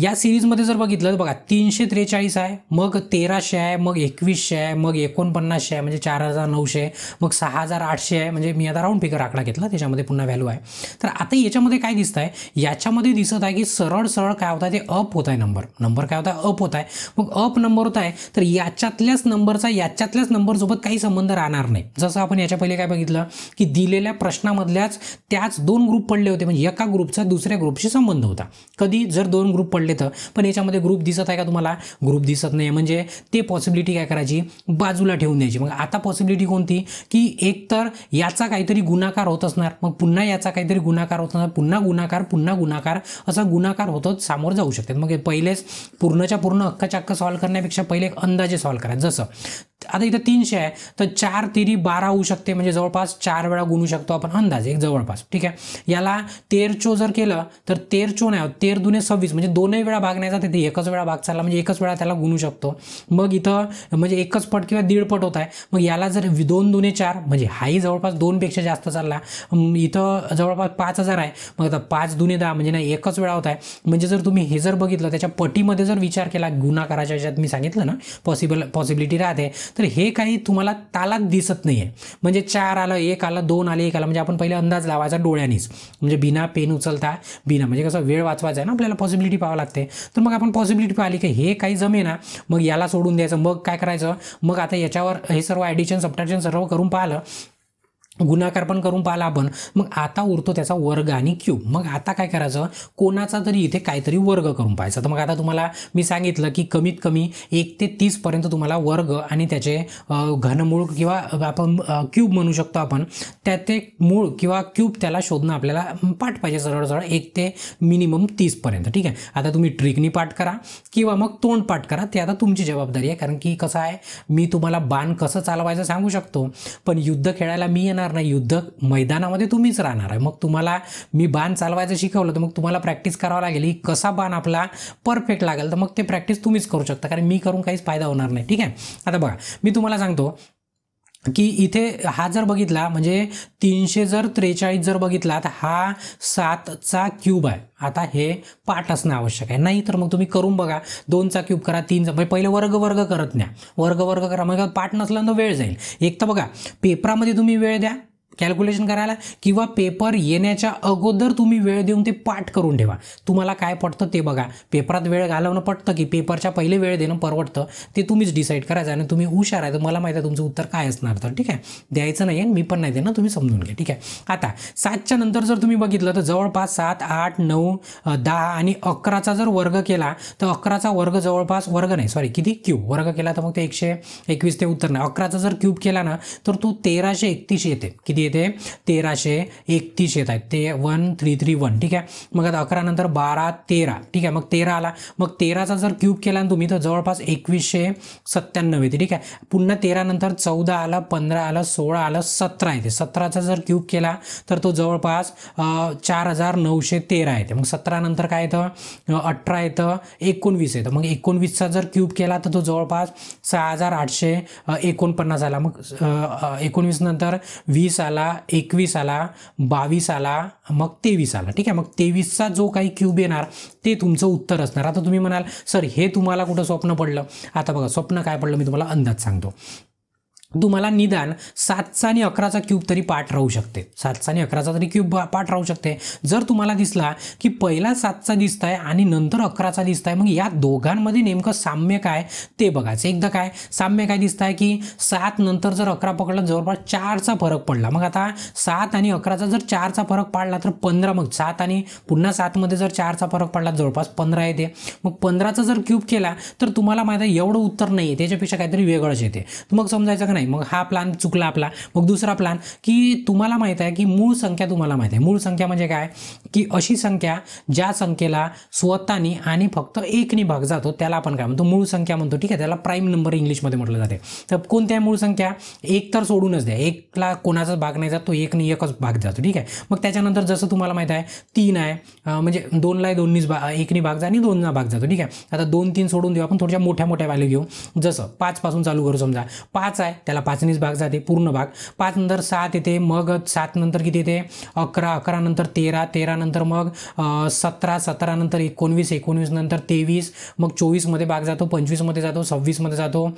या सिरीजमध्ये जर बघितलं बघा तीनशे त्रेचाळीस आहे मग तेराशे आहे मग एकवीसशे आहे मग एकोणपन्नासशे आहे म्हणजे चार हजार नऊशे मग सहा हजार आठशे आहे म्हणजे मी आता राऊंड फिगर आकडा घेतला त्याच्यामध्ये पुन्हा व्हॅल्यू आहे तर आता याच्यामध्ये काय दिसत आहे याच्यामध्ये दिसत आहे की सरळ सरळ काय होत ते अप होत आहे नंबर नंबर काय होता अप होत आहे मग अप नंबर होत आहे तर याच्यातल्याच नंबरचा याच्यातल्याच नंबरसोबत काही संबंध राहणार नाही जसं आपण याच्या पहिले काय बघितलं की दिलेल्या प्रश्नामधल्याच त्याच दोन ग्रुप पडले होते म्हणजे एका ग्रुपचा दुसऱ्या ग्रुपशी संबंध होता कधी जर दोन ग्रुप पडले तर पण याच्यामध्ये ग्रुप दिसत आहे का तुम्हाला ग्रुप दिसत नाही म्हणजे ते पॉसिबिलिटी काय करायची बाजूला ठेवून द्यायची मग आता पॉसिबिलिटी कोणती की एकतर याचा काहीतरी गुणाकार होत असणार मग पुन्हा याचा काहीतरी गुणाकार होत असणार पुन्हा गुणाकार पुन्हा गुणाकार असा गुणाकार होतच सामोर जाऊ शकतात मग पहिलेच पूर्णच्या पूर्ण हक्काचक्क सॉल्व्ह करण्यापेक्षा पहिले एक अंदाजे सॉल्व्ह करायचं जसं आता इथं तीनशे आहे तर चार तेरी बारा होऊ शकते म्हणजे जवळपास चार वेळा गुणू शकतो आपण अंदाज एक जवळपास ठीक आहे याला तेरचो जर केलं तर तेरचो नाही तेर दुने सव्वीस म्हणजे दोनही वेळा भाग नाही तिथे एकच वेळा भाग चालला म्हणजे एकच वेळा त्याला गुणू शकतो मग इथं म्हणजे एकच पट किंवा दीड पट होत आहे मग याला जर दोन दुने चार म्हणजे हाही जवळपास दोनपेक्षा जास्त चालला इथं जवळपास पाच हजार आहे मग आता पाच दुने दहा म्हणजे नाही एकच वेळा होत आहे म्हणजे जर तुम्ही हे जर बघितलं त्याच्या पटीमध्ये जर विचार केला गुन्हा करायच्या याच्यात मी सांगितलं ना पॉसिबल पॉसिबिलिटी राहते तर हे काही तुम्हाला तालात दिसत नाही आहे म्हणजे चार आलं एक आलं दोन आलं एक आलं म्हणजे आपण पहिले अंदाज लावायचा डोळ्यानेच म्हणजे बिना पेन उचलता बिना म्हणजे कसं वेळ वाचवायचा आहे ना आपल्याला पॉसिबिलिटी पाहावं लागते तर मग आपण पॉसिबिलिटी पाहिली की हे काही जमे ना मग याला सोडून द्यायचं मग काय करायचं मग आता याच्यावर हे सर्व ॲडिशन सबट्रॅक्शन सर्व करून पाहिलं गुणाकार पण करून पाहिला आपण मग आता उरतो त्याचा वर्ग आणि क्यूब मग आता काय करायचं कोणाचा तरी इथे काहीतरी वर्ग करून पाहायचा तर मग आता तुम्हाला मी सांगितलं की कमीत कमी एक ते तीसपर्यंत तुम्हाला वर्ग आणि त्याचे घनमूळ किंवा आपण क्यूब म्हणू शकतो आपण त्या ते मूळ किंवा क्यूब त्याला शोधणं आपल्याला पाठ पाहिजे सरळ सरळ एक ते मिनिमम तीसपर्यंत ठीक आहे आता तुम्ही ट्रिकनी पाठ करा किंवा मग तोंड पाठ करा ते आता तुमची जबाबदारी आहे कारण की कसं आहे मी तुम्हाला बाण कसं चालवायचं सांगू शकतो पण युद्ध खेळायला मी येणार कारण युद्ध मैदानामध्ये तुम्हीच राहणार आहे मग तुम्हाला मी बाण चालवायचं शिकवलं तर मग तुम्हाला प्रॅक्टिस करावं लागेल की कसा बाण आपला परफेक्ट लागेल तर मग ते प्रॅक्टिस तुम्हीच करू शकता कारण मी करून काहीच फायदा होणार नाही ठीक आहे आता बघा मी तुम्हाला सांगतो की इथे हा जर बघितला म्हणजे तीनशे जर त्रेचाळीस जर बघितला तर हा सातचा क्यूब आहे आता हे पाठ असणं आवश्यक आहे नाही तर मग तुम्ही करून बघा दोनचा क्यूब करा तीनचा म्हणजे पहिले वर्ग वर्ग करत न्या वर्ग वर्ग करा मग पाठ नसल्यानं वेळ जाईल एक तर बघा पेपरामध्ये तुम्ही वेळ द्या कॅल्क्युलेशन करायला किंवा पेपर येण्याच्या अगोदर तुम्ही वेळ देऊन ते पाठ करून ठेवा तुम्हाला काय पटतं ते बघा पेपरात वेळ घालवणं पटतं की पेपरच्या पहिले वेळ देणं परवडतं ते तुम्हीच डिसाईड करायचं आणि तुम्ही हुशार आहे तर मला माहिती आहे तुमचं उत्तर काय असणार तर ठीक आहे द्यायचं नाही आहे मी पण नाही देणार तुम्ही समजून घ्या ठीक आहे आता सातच्या नंतर जर तुम्ही बघितलं तर जवळपास सात आठ नऊ दहा आणि अकराचा जर वर्ग केला तर अकराचा वर्ग जवळपास वर्ग नाही सॉरी किती क्यूब वर्ग केला तर मग ते एकशे एकवीस ते उत्तर नाही अकराचा जर क्यूब केला ना तर तो तेराशे एकतीस येते किती किती येते तेराशे एकतीस येत आहेत ते वन थ्री थ्री वन ठीक आहे मग आता अकरा नंतर बारा तेरा ठीक आहे मग तेरा आला मग तेराचा जर क्यूब केला तुम्ही तर जवळपास एकवीसशे सत्त्याण्णव येते ठीक आहे पुन्हा तेरानंतर चौदा आलं पंधरा आलं सोळा आलं सतरा येते सतराचा जर क्यूब केला तर तो जवळपास चार हजार नऊशे तेरा येते मग सतरा नंतर काय येतं अठरा येतं एकोणवीस येतं मग एकोणवीसचा जर क्यूब केला तर तो जवळपास सहा हजार आठशे एकोणपन्नास आला मग एकोणवीस नंतर वीस आला आला एकवीस आला बावीस आला मग तेवीस आला ठीक आहे मग तेवीसचा जो काही क्यूब येणार ते तुमचं उत्तर असणार आता तुम्ही म्हणाल सर हे तुम्हाला कुठं स्वप्न पडलं आता बघा स्वप्न काय पडलं मी तुम्हाला अंदाज सांगतो तुम्हाला निदान सातचा आणि अकराचा क्यूब तरी पाठ राहू शकते सातचा आणि अकराचा तरी क्यूब पाठ राहू शकते जर तुम्हाला दिसला की पहिला सातचा दिसत आहे आणि नंतर अकराचा दिसत आहे मग या दोघांमध्ये नेमकं साम्य काय ते बघायचं एकदा काय साम्य काय दिसत आहे की सात नंतर जर अकरा पकडलं जवळपास चारचा फरक पडला मग आता सात आणि अकराचा जर चारचा फरक पाडला तर पंधरा मग सात आणि पुन्हा सातमध्ये जर चारचा फरक पडला जवळपास पंधरा येते मग पंधराचा जर क्यूब केला तर तुम्हाला माहिती एवढं उत्तर नाही आहे त्याच्यापेक्षा काहीतरी वेगळंच येते मग समजायचं का नाही मग हा प्लान चुकला आपला मग दुसरा प्लान की तुम्हाला माहीत आहे की मूळ संख्या तुम्हाला माहिती आहे मूळ संख्या म्हणजे काय की अशी संख्या ज्या संख्येला स्वतःनी आणि फक्त एकनी भाग जातो त्याला आपण काय म्हणतो मूळ संख्या म्हणतो ठीक आहे त्याला प्राईम नंबर इंग्लिशमध्ये म्हटलं जाते तर कोणत्या मूळ संख्या एक तर सोडूनच द्या एकला कोणाचाच भाग नाही जातो एकने एकच भाग जातो ठीक आहे मग त्याच्यानंतर जसं तुम्हाला माहीत आहे तीन आहे म्हणजे दोनला दोन्हीच भा एकनी भाग जा आणि दोनना भाग जातो ठीक आहे आता दोन तीन सोडून देऊ आपण थोड्या मोठ्या मोठ्या व्हॅल्यू घेऊ जसं पासून चालू करू समजा पाच आहे त्याला पाचनीच भाग जाते पूर्ण भाग पाच नंतर सात येते मग सात नंतर किती येते अकरा अकरा नंतर तेरा तेरा नंतर मग सतरा सतरा नंतर एकोणवीस एकोणवीस नंतर तेवीस मग चोवीसमध्ये भाग जातो पंचवीसमध्ये जातो सव्वीसमध्ये जातो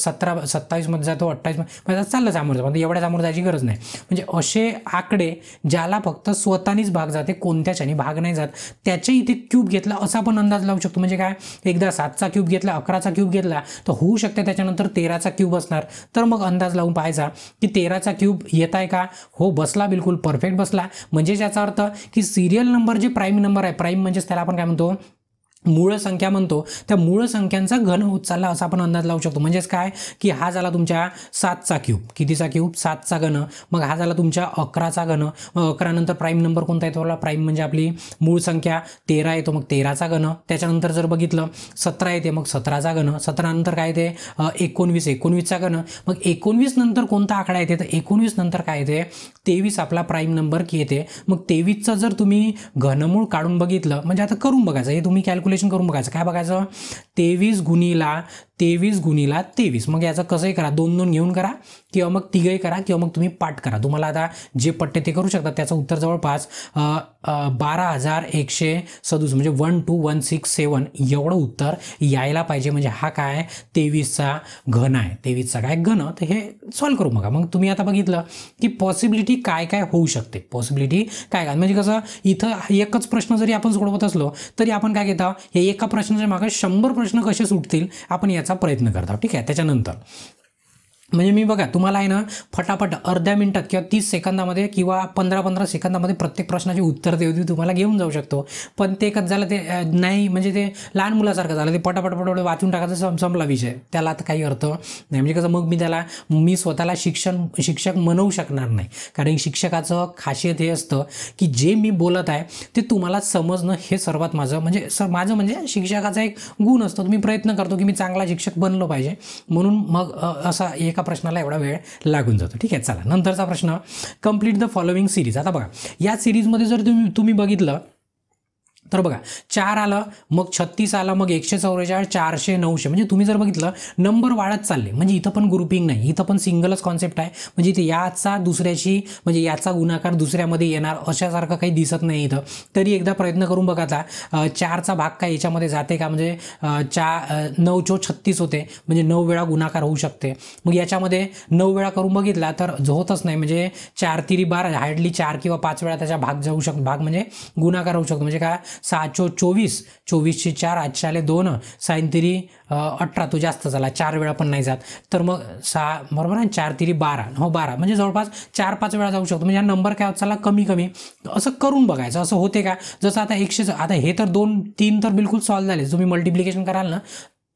सतरा सत्तावीसमध्ये जातो अठ्ठावीस म्हणजे चाललं सामोरं म्हणजे एवढ्या सामोरं जायची गरज नाही म्हणजे असे आकडे ज्याला फक्त स्वतःनीच भाग जाते कोणत्याच्याने भाग नाही जात त्याच्या इथे क्यूब घेतला असा आपण अंदाज लावू शकतो म्हणजे काय एकदा सातचा क्यूब घेतला अकराचा क्यूब घेतला तर होऊ शकते त्याच्यानंतर तेराचा क्यूब असणार तर मग अंदाज लावून पाहायचा की तेराचा क्यूब येत आहे का हो बसला बिलकुल परफेक्ट बसला म्हणजे याचा अर्थ की सिरियल नंबर जे प्राईम नंबर आहे प्राईम म्हणजेच त्याला आपण काय म्हणतो मूळ संख्या म्हणतो त्या मूळ संख्यांचा घन होत चालला असा आपण अंदाज लावू शकतो म्हणजेच काय की हा झाला तुमच्या सातचा क्यूब कितीचा क्यूब सातचा घन मग हा झाला तुमच्या अकराचा घन मग अकरानंतर प्राईम नंबर कोणता येतो बघा प्राईम म्हणजे आपली मूळ संख्या तेरा येतो मग तेराचा घन त्याच्यानंतर जर बघितलं सतरा येते मग सतराचा घन सतरानंतर काय येते एकोणवीस एकोणवीसचा घन मग एकोणवीस नंतर कोणता आकडा येते तर एकोणवीस नंतर काय येते तेवीस आपला प्राईम नंबर की येते मग तेवीसचा जर तुम्ही घनमूळ काढून बघितलं म्हणजे आता करून बघायचं हे तुम्ही कॅल्क्युलेट कॅल्क्युलेशन करून बघायचं काय बघायचं तेवीस गुणीला तेवीस गुणीला तेवीस मग याचं कसंही करा दोन दोन घेऊन करा किंवा मग तिघही करा किंवा मग तुम्ही पाठ करा तुम्हाला आता जे पट्टे ते करू शकता त्याचं उत्तर जवळपास बारा हजार एकशे सदुस म्हणजे one two one six seven एवढं उत्तर यायला पाहिजे म्हणजे हा काय तेवीसचा घन आहे तेवीसचा काय घन तर हे सॉल्व करू बघा मग तुम्ही आता बघितलं की पॉसिबिलिटी काय काय होऊ शकते पॉसिबिलिटी काय काय म्हणजे कसं इथं एकच प्रश्न जरी आपण सोडवत असलो तरी आपण काय घेता हे एका प्रश्नाच्या मागे शंभर प्रश्न कसे सुटतील आपण या चा प्रयत्न करता ठीक आहे त्याच्यानंतर म्हणजे मी बघा तुम्हाला आहे ना फटाफट अर्ध्या मिनटात किंवा तीस सेकंदामध्ये किंवा पंधरा पंधरा सेकंदामध्ये प्रत्येक प्रश्नाचे उत्तर देऊ तुम्हाला घेऊन जाऊ शकतो पण ते कसं झालं ते नाही म्हणजे ते लहान मुलासारखं झालं ते पटापट पटापट वाचून टाकायचं सम संपला विषय त्याला आता काही अर्थ नाही म्हणजे कसं मग मी त्याला मी स्वतःला शिक्षण शिक्षक म्हणवू शकणार नाही कारण शिक्षकाचं खासियत हे असतं की जे मी बोलत आहे ते तुम्हाला समजणं हे सर्वात माझं म्हणजे स माझं म्हणजे शिक्षकाचा एक गुण असतो मी प्रयत्न करतो की मी चांगला शिक्षक बनलो पाहिजे म्हणून मग असा एक एका प्रश्नाला एवढा वेळ लागून जातो ठीक आहे चला नंतरचा प्रश्न कंप्लीट द फॉलोइंग सिरीज आता बघा या सिरीजमध्ये जर तुम्ही तुम्ही बघितलं तर बघा चार आलं मग छत्तीस आलं मग एकशे चौवेचाळीस चारशे नऊशे म्हणजे तुम्ही जर बघितलं नंबर वाढत चालले म्हणजे इथं पण ग्रुपिंग नाही इथं पण सिंगलच कॉन्सेप्ट आहे म्हणजे इथे याचा दुसऱ्याशी म्हणजे याचा गुणाकार दुसऱ्यामध्ये येणार अशासारखं काही दिसत नाही इथं तरी एकदा प्रयत्न करून बघा आता चारचा भाग काय याच्यामध्ये जाते का म्हणजे चा नऊ चो छत्तीस होते म्हणजे नऊ वेळा गुणाकार होऊ शकते मग याच्यामध्ये नऊ वेळा करून बघितला तर होतच नाही म्हणजे चार तिरी बारा हार्डली चार किंवा पाच वेळा त्याचा भाग जाऊ शक भाग म्हणजे गुणाकार होऊ शकतो म्हणजे काय चो चोवीस चोवीसशे चार आठशे आले दोन सायंतरी अठरा तो जास्त झाला चार वेळा पण नाही जात तर मग सहा बरोबर ना चार तिरी बारा हो बारा म्हणजे जवळपास चार पाच वेळा जाऊ शकतो म्हणजे हा नंबर काय चालला कमी कमी असं करून बघायचं असं होते का जसं आता एकशे आता हे तर दोन तीन तर बिलकुल सॉल्व झाले तुम्ही मल्टिप्लिकेशन कराल ना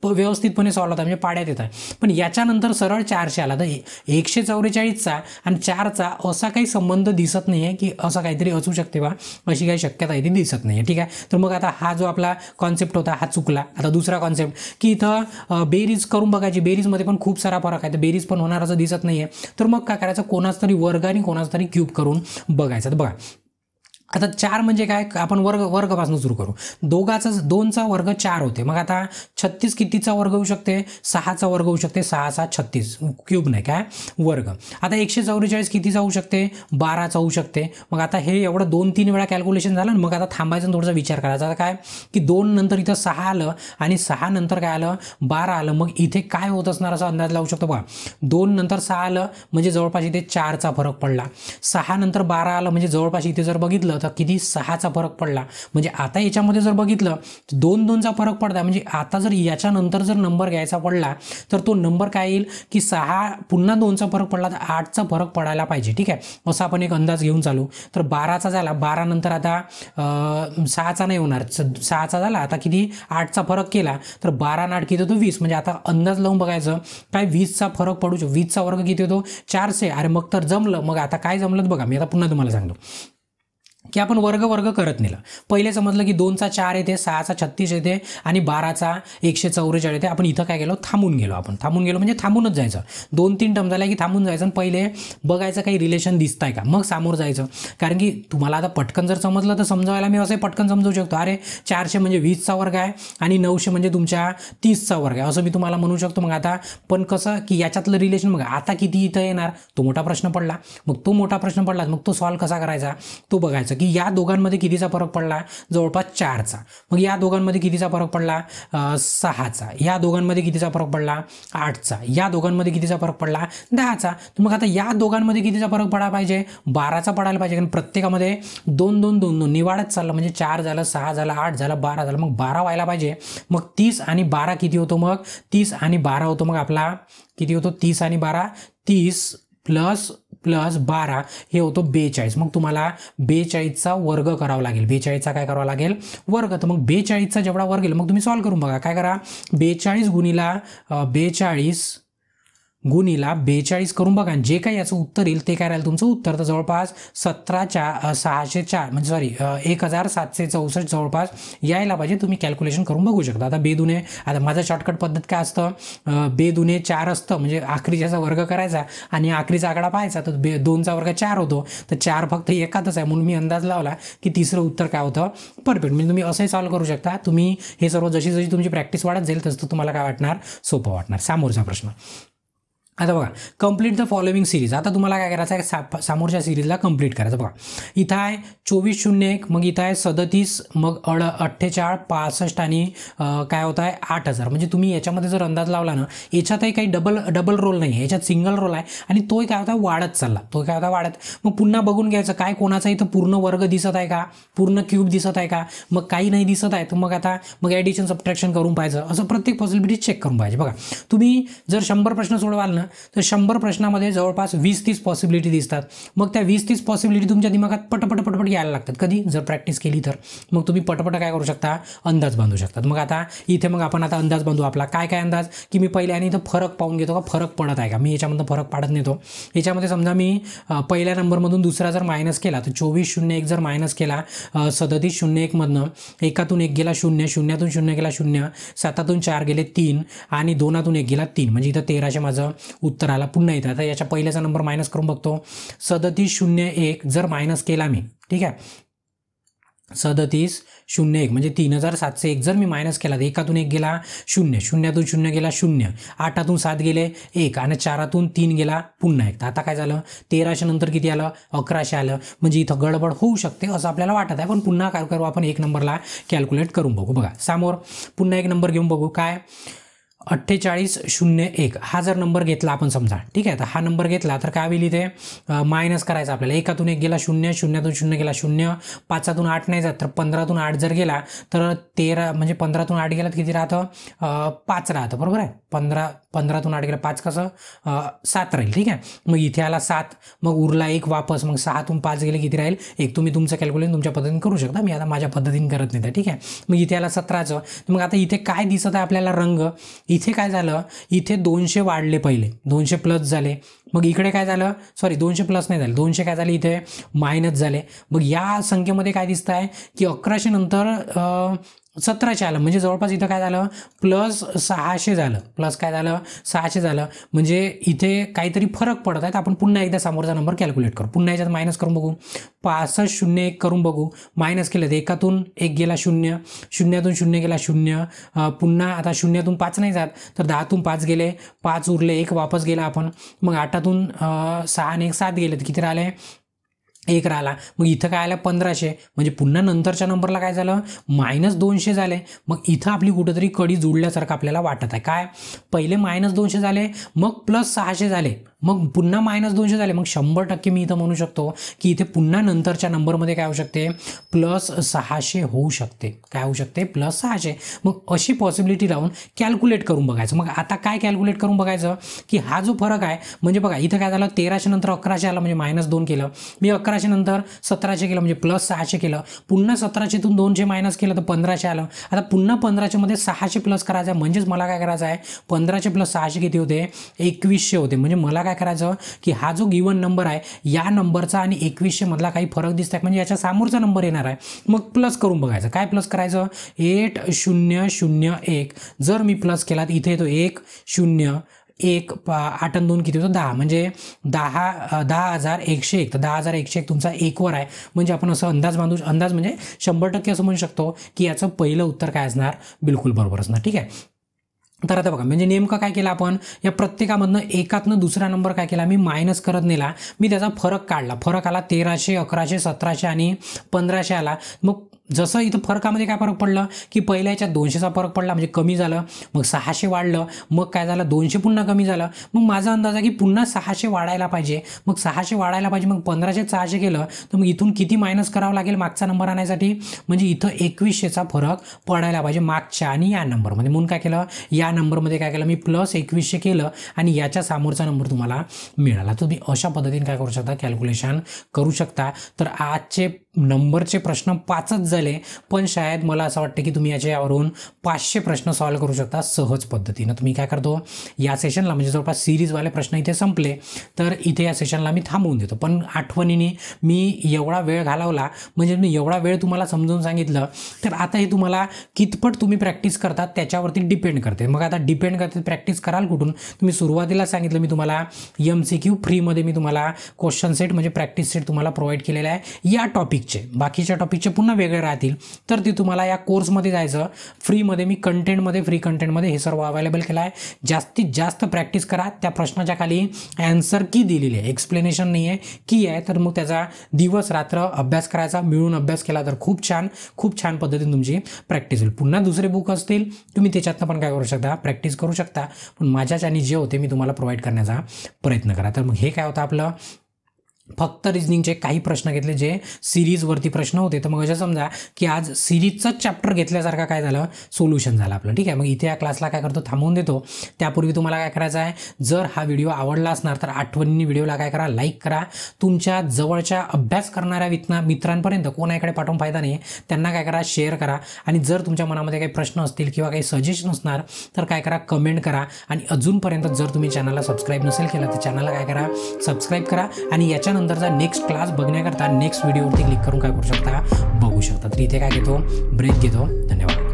व्यवस्थितपणे सॉल्व होता म्हणजे पाड्यात येतात पण याच्यानंतर सरळ चारशे आला तर एकशे चौवेचाळीसचा आणि चारचा असा काही संबंध दिसत नाही आहे की असा काहीतरी असू शकते बा अशी काही शक्यता आहे ती दिसत नाही आहे ठीक आहे तर मग आता हा जो आपला कॉन्सेप्ट होता हा चुकला आता दुसरा कॉन्सेप्ट की इथं बेरीज करून बघायची बेरीजमध्ये पण खूप सारा फरक आहे तर बेरीज पण होणार असं दिसत नाही आहे तर मग काय करायचं कोणाच तरी वर्ग आणि कोणाच तरी क्यूब करून बघायचं तर बघा आता चार म्हणजे काय आपण वर्ग वर्गपासून सुरू करू दोघाचा दोनचा वर्ग चार होते मग आता छत्तीस कितीचा वर्ग होऊ शकते सहाचा वर्ग होऊ शकते सहा सहा छत्तीस क्यूब नाही काय वर्ग आता एकशे चौवेचाळीस कितीचा होऊ शकते बाराचा होऊ शकते मग आता हे एवढं दोन तीन वेळा कॅल्क्युलेशन झालं मग आता थांबायचं थोडासा विचार करायचा आता काय की दोन नंतर इथं सहा आलं आणि सहा नंतर काय आलं बारा आलं मग इथे काय होत असणार असा अंदाज लावू शकतो बघा दोन नंतर सहा आलं म्हणजे जवळपास इथे चारचा फरक पडला सहा नंतर बारा आलं म्हणजे जवळपास इथे जर बघितलं होता किती सहाचा फरक पडला म्हणजे आता याच्यामध्ये जर बघितलं तर दोन दोनचा फरक पडता म्हणजे आता जर याच्यानंतर जर नंबर घ्यायचा पडला तर तो नंबर काय येईल की सहा पुन्हा दोनचा फरक पडला तर आठचा फरक पडायला पाहिजे ठीक आहे असा आपण एक अंदाज घेऊन चालू तर बाराचा झाला बारानंतर आता सहाचा नाही होणार सहाचा झाला आता किती आठचा फरक केला तर बारा नाट किती होतो वीस म्हणजे आता अंदाज लावून बघायचं काय वीसचा फरक पडू शकतो वीसचा वर्ग किती होतो चारशे अरे मग तर जमलं मग आता काय जमलं बघा मी आता पुन्हा तुम्हाला सांगतो की आपण वर्ग वर्ग करत नेला पहिले समजलं की दोनचा चार येते सहाचा छत्तीस येते आणि बाराचा एकशे चौवेचाळीस येते आपण इथं काय गेलो थांबून गेलो आपण थांबून गेलो म्हणजे थांबूनच जायचं दोन तीन टर्म झाल्या की थांबून जायचं आणि पहिले बघायचं काही रिलेशन दिसत आहे का मग समोर जायचं कारण की तुम्हाला आता पटकन जर समजलं तर समजावायला मी असं पटकन समजू शकतो अरे चारशे म्हणजे वीसचा वर्ग आहे आणि नऊशे म्हणजे तुमच्या तीसचा वर्ग आहे असं मी तुम्हाला म्हणू शकतो मग आता पण कसं की याच्यातलं रिलेशन मग आता किती इथं येणार तो मोठा प्रश्न पडला मग तो मोठा प्रश्न पडला मग तो सॉल्व्ह कसा करायचा तो बघायचा काढायचं की या दोघांमध्ये कितीचा फरक पडला जवळपास चारचा मग या दोघांमध्ये कितीचा फरक पडला सहाचा या दोघांमध्ये कितीचा फरक पडला आठचा या दोघांमध्ये कितीचा फरक पडला दहाचा मग आता या दोघांमध्ये कितीचा फरक पडायला पाहिजे बाराचा पडायला पाहिजे कारण प्रत्येकामध्ये दोन दोन दोन दोन निवाडत चाललं म्हणजे चार झालं सहा झालं आठ झालं बारा झालं मग बारा व्हायला पाहिजे मग तीस आणि बारा किती होतो मग तीस आणि बारा होतो मग आपला किती होतो तीस आणि बारा तीस प्लस प्लस बारा हे होतो बेचाळीस मग तुम्हाला बेचाळीसचा वर्ग करावा लागेल बेचाळीसचा काय करावा लागेल वर्ग तर मग बेचाळीसचा जेवढा वर्ग येईल मग तुम्ही सॉल्व्ह करून बघा काय करा बेचाळीस गुणीला बेचाळीस गुणीला बेचाळीस करून बघा जे काही याचं उत्तर येईल ते काय राहील तुमचं उत्तर तर जवळपास सतराच्या सहाशे चार म्हणजे सॉरी एक हजार सातशे चौसष्ट जवळपास यायला पाहिजे तुम्ही कॅल्क्युलेशन करून बघू शकता आता बेदुने आता माझं शॉर्टकट पद्धत काय असतं बेदुने चार असतं म्हणजे ज्याचा वर्ग करायचा आणि आखरीचा आकडा पाहायचा तर बे दोनचा वर्ग चार होतो तर चार फक्त एकातच आहे म्हणून मी अंदाज लावला की तिसरं उत्तर काय होतं परफेक्ट म्हणजे तुम्ही असंही सॉल्व करू शकता तुम्ही हे सर्व जशी जशी तुमची प्रॅक्टिस वाढत जाईल तसं तुम्हाला काय वाटणार सोपं वाटणार सामोरचा प्रश्न आता बघा कंप्लीट द फॉलोइंग सिरीज आता तुम्हाला काय करायचं आहे सा समोरच्या सिरीजला कंप्लीट करायचं बघा इथं आहे चोवीस शून्य एक मग इथं आहे सदतीस मग अड अठ्ठेचाळ पासष्ट आणि काय होत आहे आठ हजार म्हणजे तुम्ही याच्यामध्ये जर अंदाज लावला ना याच्यातही काही डबल डबल रोल नाही आहे याच्यात सिंगल रोल आहे आणि तोही काय होता वाढत चालला तो काय होता वाढत मग पुन्हा बघून घ्यायचं काय कोणाचा इथं पूर्ण वर्ग दिसत आहे का पूर्ण क्यूब दिसत आहे का मग काही नाही दिसत आहे तर मग आता मग ॲडिशन सबट्रॅक्शन करून पाहिजे असं प्रत्येक पॉसिबिलिटी चेक करून पाहिजे बघा तुम्ही जर शंभर प्रश्न सोडवाल ना तर शंभर प्रश्नामध्ये जवळपास वीस तीस पॉसिबिलिटी दिसतात मग त्या वीस तीस पॉसिबिलिटी तुमच्या दिमागात पटपट पटपट यायला लागतात कधी जर प्रॅक्टिस केली तर मग तुम्ही पटपट काय करू शकता अंदाज बांधू शकतात मग आता इथे मग आपण आता अंदाज बांधू आपला काय काय अंदाज की मी पहिल्या आणि इथं फरक पाहून घेतो का फरक पडत आहे का मी याच्यामधून फरक पाडत नेतो याच्यामध्ये समजा मी पहिल्या नंबरमधून दुसरा जर मायनस केला तर चोवीस शून्य एक जर मायनस केला सदतीस शून्य एकमधनं एकातून एक गेला शून्य शून्यातून शून्य गेला शून्य सातातून चार गेले तीन आणि दोनातून एक गेला तीन म्हणजे इथं तेराशे माझं उत्तर आला पुन्हा येत आता याच्या पहिल्याचा नंबर मायनस करून बघतो सदतीस शून्य एक जर मायनस केला मी ठीक आहे सदतीस शून्य एक म्हणजे तीन हजार सातशे एक जर मी मायनस केला तर एकातून एक गेला शून्य शून्यातून शून्य गेला शून्य आठातून सात गेले एक आणि चारातून तीन गेला पुन्हा एक तर आता काय झालं तेराशे नंतर किती आलं अकराशे आलं म्हणजे इथं गडबड होऊ शकते असं आपल्याला वाटत आहे पण पुन्हा काय करू आपण एक नंबरला कॅल्क्युलेट करून बघू बघा समोर पुन्हा एक नंबर घेऊन बघू काय अठ्ठेचाळीस शून्य एक हा जर नंबर घेतला आपण समजा ठीक आहे तर हा नंबर घेतला तर काय होईल इथे मायनस करायचा आपल्याला एकातून एक गेला शून्य शून्यातून शून्य गेला शून्य पाचातून आठ नाही जात तर पंधरातून आठ जर गेला तर तेरा म्हणजे पंधरातून आठ गेलात किती राहतं पाच राहतं बरोबर आहे पंधरा पंधरातून आठ गेला पाच कसं सात राहील ठीक आहे मग इथे आला सात मग उरला एक वापस मग सहातून पाच गेले किती राहील एक तुम्ही तुमचं कॅल्क्युलेशन तुमच्या पद्धतीने करू शकता मी आता माझ्या पद्धतीने करत नाही ठीक आहे मग इथे आला सतराचं मग आता इथे काय दिसत आहे आपल्याला रंग इथे काय झालं इथे दोनशे वाढले पहिले दोनशे प्लस झाले मग इकडे काय झालं सॉरी दोनशे प्लस नाही झाले दोनशे काय झाले इथे मायनस झाले मग या संख्येमध्ये काय दिसतं आहे की अकराशे नंतर सतराशे आलं म्हणजे जवळपास इथं काय झालं प्लस सहाशे झालं प्लस काय झालं सहाशे झालं म्हणजे इथे काहीतरी फरक पडत आहेत आपण पुन्हा एकदा समोरचा नंबर कॅल्क्युलेट करू पुन्हा याच्यात मायनस करून बघू पासष्ट शून्य एक करून बघू मायनस केलं तर एकातून एक गेला शून्य शून्यातून शून्य गेला शून्य पुन्हा आता शून्यातून पाच नाही जात तर दहातून पाच गेले पाच उरले एक वापस गेला आपण मग आठातून सहा आणि एक सात गेले तर किती राहिले एक राहिला मग इथं काय आलं पंधराशे म्हणजे पुन्हा नंतरच्या नंबरला काय झालं मायनस दोनशे झाले मग इथं आपली कुठंतरी कडी जुळल्यासारखं आपल्याला वाटत आहे काय पहिले मायनस दोनशे झाले मग प्लस सहाशे झाले मग पुन्हा मायनस दोनशे झाले मग शंभर टक्के मी इथं म्हणू शकतो की इथे पुन्हा नंतरच्या नंबरमध्ये काय होऊ शकते प्लस सहाशे होऊ शकते काय होऊ शकते प्लस सहाशे मग अशी पॉसिबिलिटी लावून कॅल्क्युलेट करून बघायचं मग आता काय कॅल्क्युलेट करून बघायचं की हा जो फरक आहे म्हणजे बघा इथं काय झालं तेराशे नंतर अकराशे आला म्हणजे मायनस दोन केलं मी अकराशे नंतर सतराशे केलं म्हणजे प्लस सहाशे केलं पुन्हा सतराशेतून दोनशे मायनस केलं तर पंधराशे आलं आता पुन्हा पंधराशेमध्ये सहाशे प्लस करायचं आहे म्हणजेच मला काय करायचं आहे पंधराशे प्लस सहाशे किती होते एकवीसशे होते म्हणजे मला काय करायचं की हा जो गिवन नंबर आहे या नंबरचा आणि मधला काही फरक दिसत आहे म्हणजे याच्या समोरचा नंबर येणार आहे मग प्लस करून बघायचं काय प्लस करायचं एट शून्य शून्य एक जर मी प्लस केला तर इथे येतो एक शून्य एक आठन दोन किती होतो दहा म्हणजे दहा दहा हजार एकशे एक तर दहा हजार एकशे एक तुमचा एकवर आहे म्हणजे आपण असं अंदाज बांधू अंदाज म्हणजे शंभर टक्के असं म्हणू शकतो की याचं पहिलं उत्तर काय असणार बिलकुल बरोबर असणार ठीक आहे तर आता बघा म्हणजे नेमकं काय केलं आपण या प्रत्येकामधनं एकातनं दुसरा नंबर काय केला मी मायनस करत नेला मी त्याचा फरक काढला फरक आला तेराशे अकराशे सतराशे आणि पंधराशे आला मग जसं इथं फरकामध्ये काय फरक पडलं की पहिल्या याच्यात दोनशेचा फरक पडला म्हणजे कमी झालं मग सहाशे वाढलं मग काय झालं दोनशे पुन्हा कमी झालं मग माझा अंदाज आहे की पुन्हा सहाशे वाढायला पाहिजे मग सहाशे वाढायला पाहिजे मग पंधराशे सहाशे केलं तर मग इथून किती मायनस करावं लागेल मागचा नंबर आणण्यासाठी म्हणजे इथं एकवीसशेचा फरक पडायला पाहिजे मागच्या आणि या नंबरमध्ये म्हणून काय केलं या नंबरमध्ये काय केलं मी प्लस एकवीसशे केलं आणि याच्या समोरचा नंबर तुम्हाला मिळाला तुम्ही अशा पद्धतीने काय करू शकता कॅल्क्युलेशन करू शकता तर आजचे नंबरचे प्रश्न पाचच झाले पण शायद मला असं वाटतं की तुम्ही याच्यावरून पाचशे प्रश्न सॉल्व्ह करू शकता सहज पद्धतीनं तुम्ही काय करतो या सेशनला म्हणजे जवळपास सिरीजवाले प्रश्न इथे संपले तर इथे या सेशनला मी थांबवून देतो पण आठवणीने मी एवढा वेळ घालवला म्हणजे मी एवढा वेळ तुम्हाला समजून सांगितलं तर आता हे तुम्हाला कितपट तुम्ही प्रॅक्टिस करतात त्याच्यावरती डिपेंड करते मग आता डिपेंड करते प्रॅक्टिस कराल कुठून तुम्ही सुरुवातीला सांगितलं मी तुम्हाला एम सी क्यू फ्रीमध्ये मी तुम्हाला क्वेश्चन सेट म्हणजे प्रॅक्टिस सेट तुम्हाला प्रोव्हाइड केलेला आहे या टॉपिक टॉपिकचे बाकीच्या टॉपिकचे पुन्हा वेगळे राहतील तर ते तुम्हाला या कोर्समध्ये जायचं फ्रीमध्ये मी कंटेंटमध्ये फ्री कंटेंटमध्ये हे सर्व अवेलेबल केलं आहे जास्तीत जास्त प्रॅक्टिस करा त्या प्रश्नाच्या खाली ॲन्सर की दिलेली आहे एक्सप्लेनेशन नाही आहे की आहे तर मग त्याचा दिवस रात्र अभ्यास करायचा मिळून अभ्यास केला तर खूप छान खूप छान पद्धतीने तुमची प्रॅक्टिस होईल पुन्हा दुसरे बुक असतील तुम्ही त्याच्यातनं पण काय करू शकता प्रॅक्टिस करू शकता पण माझ्याच आणि जे होते मी तुम्हाला प्रोव्हाइड करण्याचा प्रयत्न करा तर मग हे काय होतं आपलं फक्त रिजनिंगचे काही प्रश्न घेतले जे सिरीजवरती प्रश्न होते तर मग असे समजा की आज सिरीजचंच चॅप्टर घेतल्यासारखा काय झालं सोल्युशन झालं आपलं ठीक आहे मग इथे या क्लासला काय करतो थांबवून देतो त्यापूर्वी तुम्हाला काय करायचं आहे जर हा व्हिडिओ आवडला असणार तर आठवणींनी व्हिडिओला काय करा लाईक करा तुमच्या जवळच्या अभ्यास करणाऱ्या वितना मित्रांपर्यंत कोणाकडे पाठवून फायदा नाही त्यांना काय करा शेअर करा आणि जर तुमच्या मनामध्ये काही प्रश्न असतील किंवा काही सजेशन असणार तर काय करा कमेंट करा आणि अजूनपर्यंत जर तुम्ही चॅनलला सबस्क्राईब नसेल केलं तर चॅनलला काय करा सबस्क्राईब करा आणि याच्या नंतरचा नेक्स्ट क्लास बघण्याकरता नेक्स्ट व्हिडिओवरती क्लिक करून काय करू शकता बघू शकता तर इथे काय घेतो ब्रेक घेतो धन्यवाद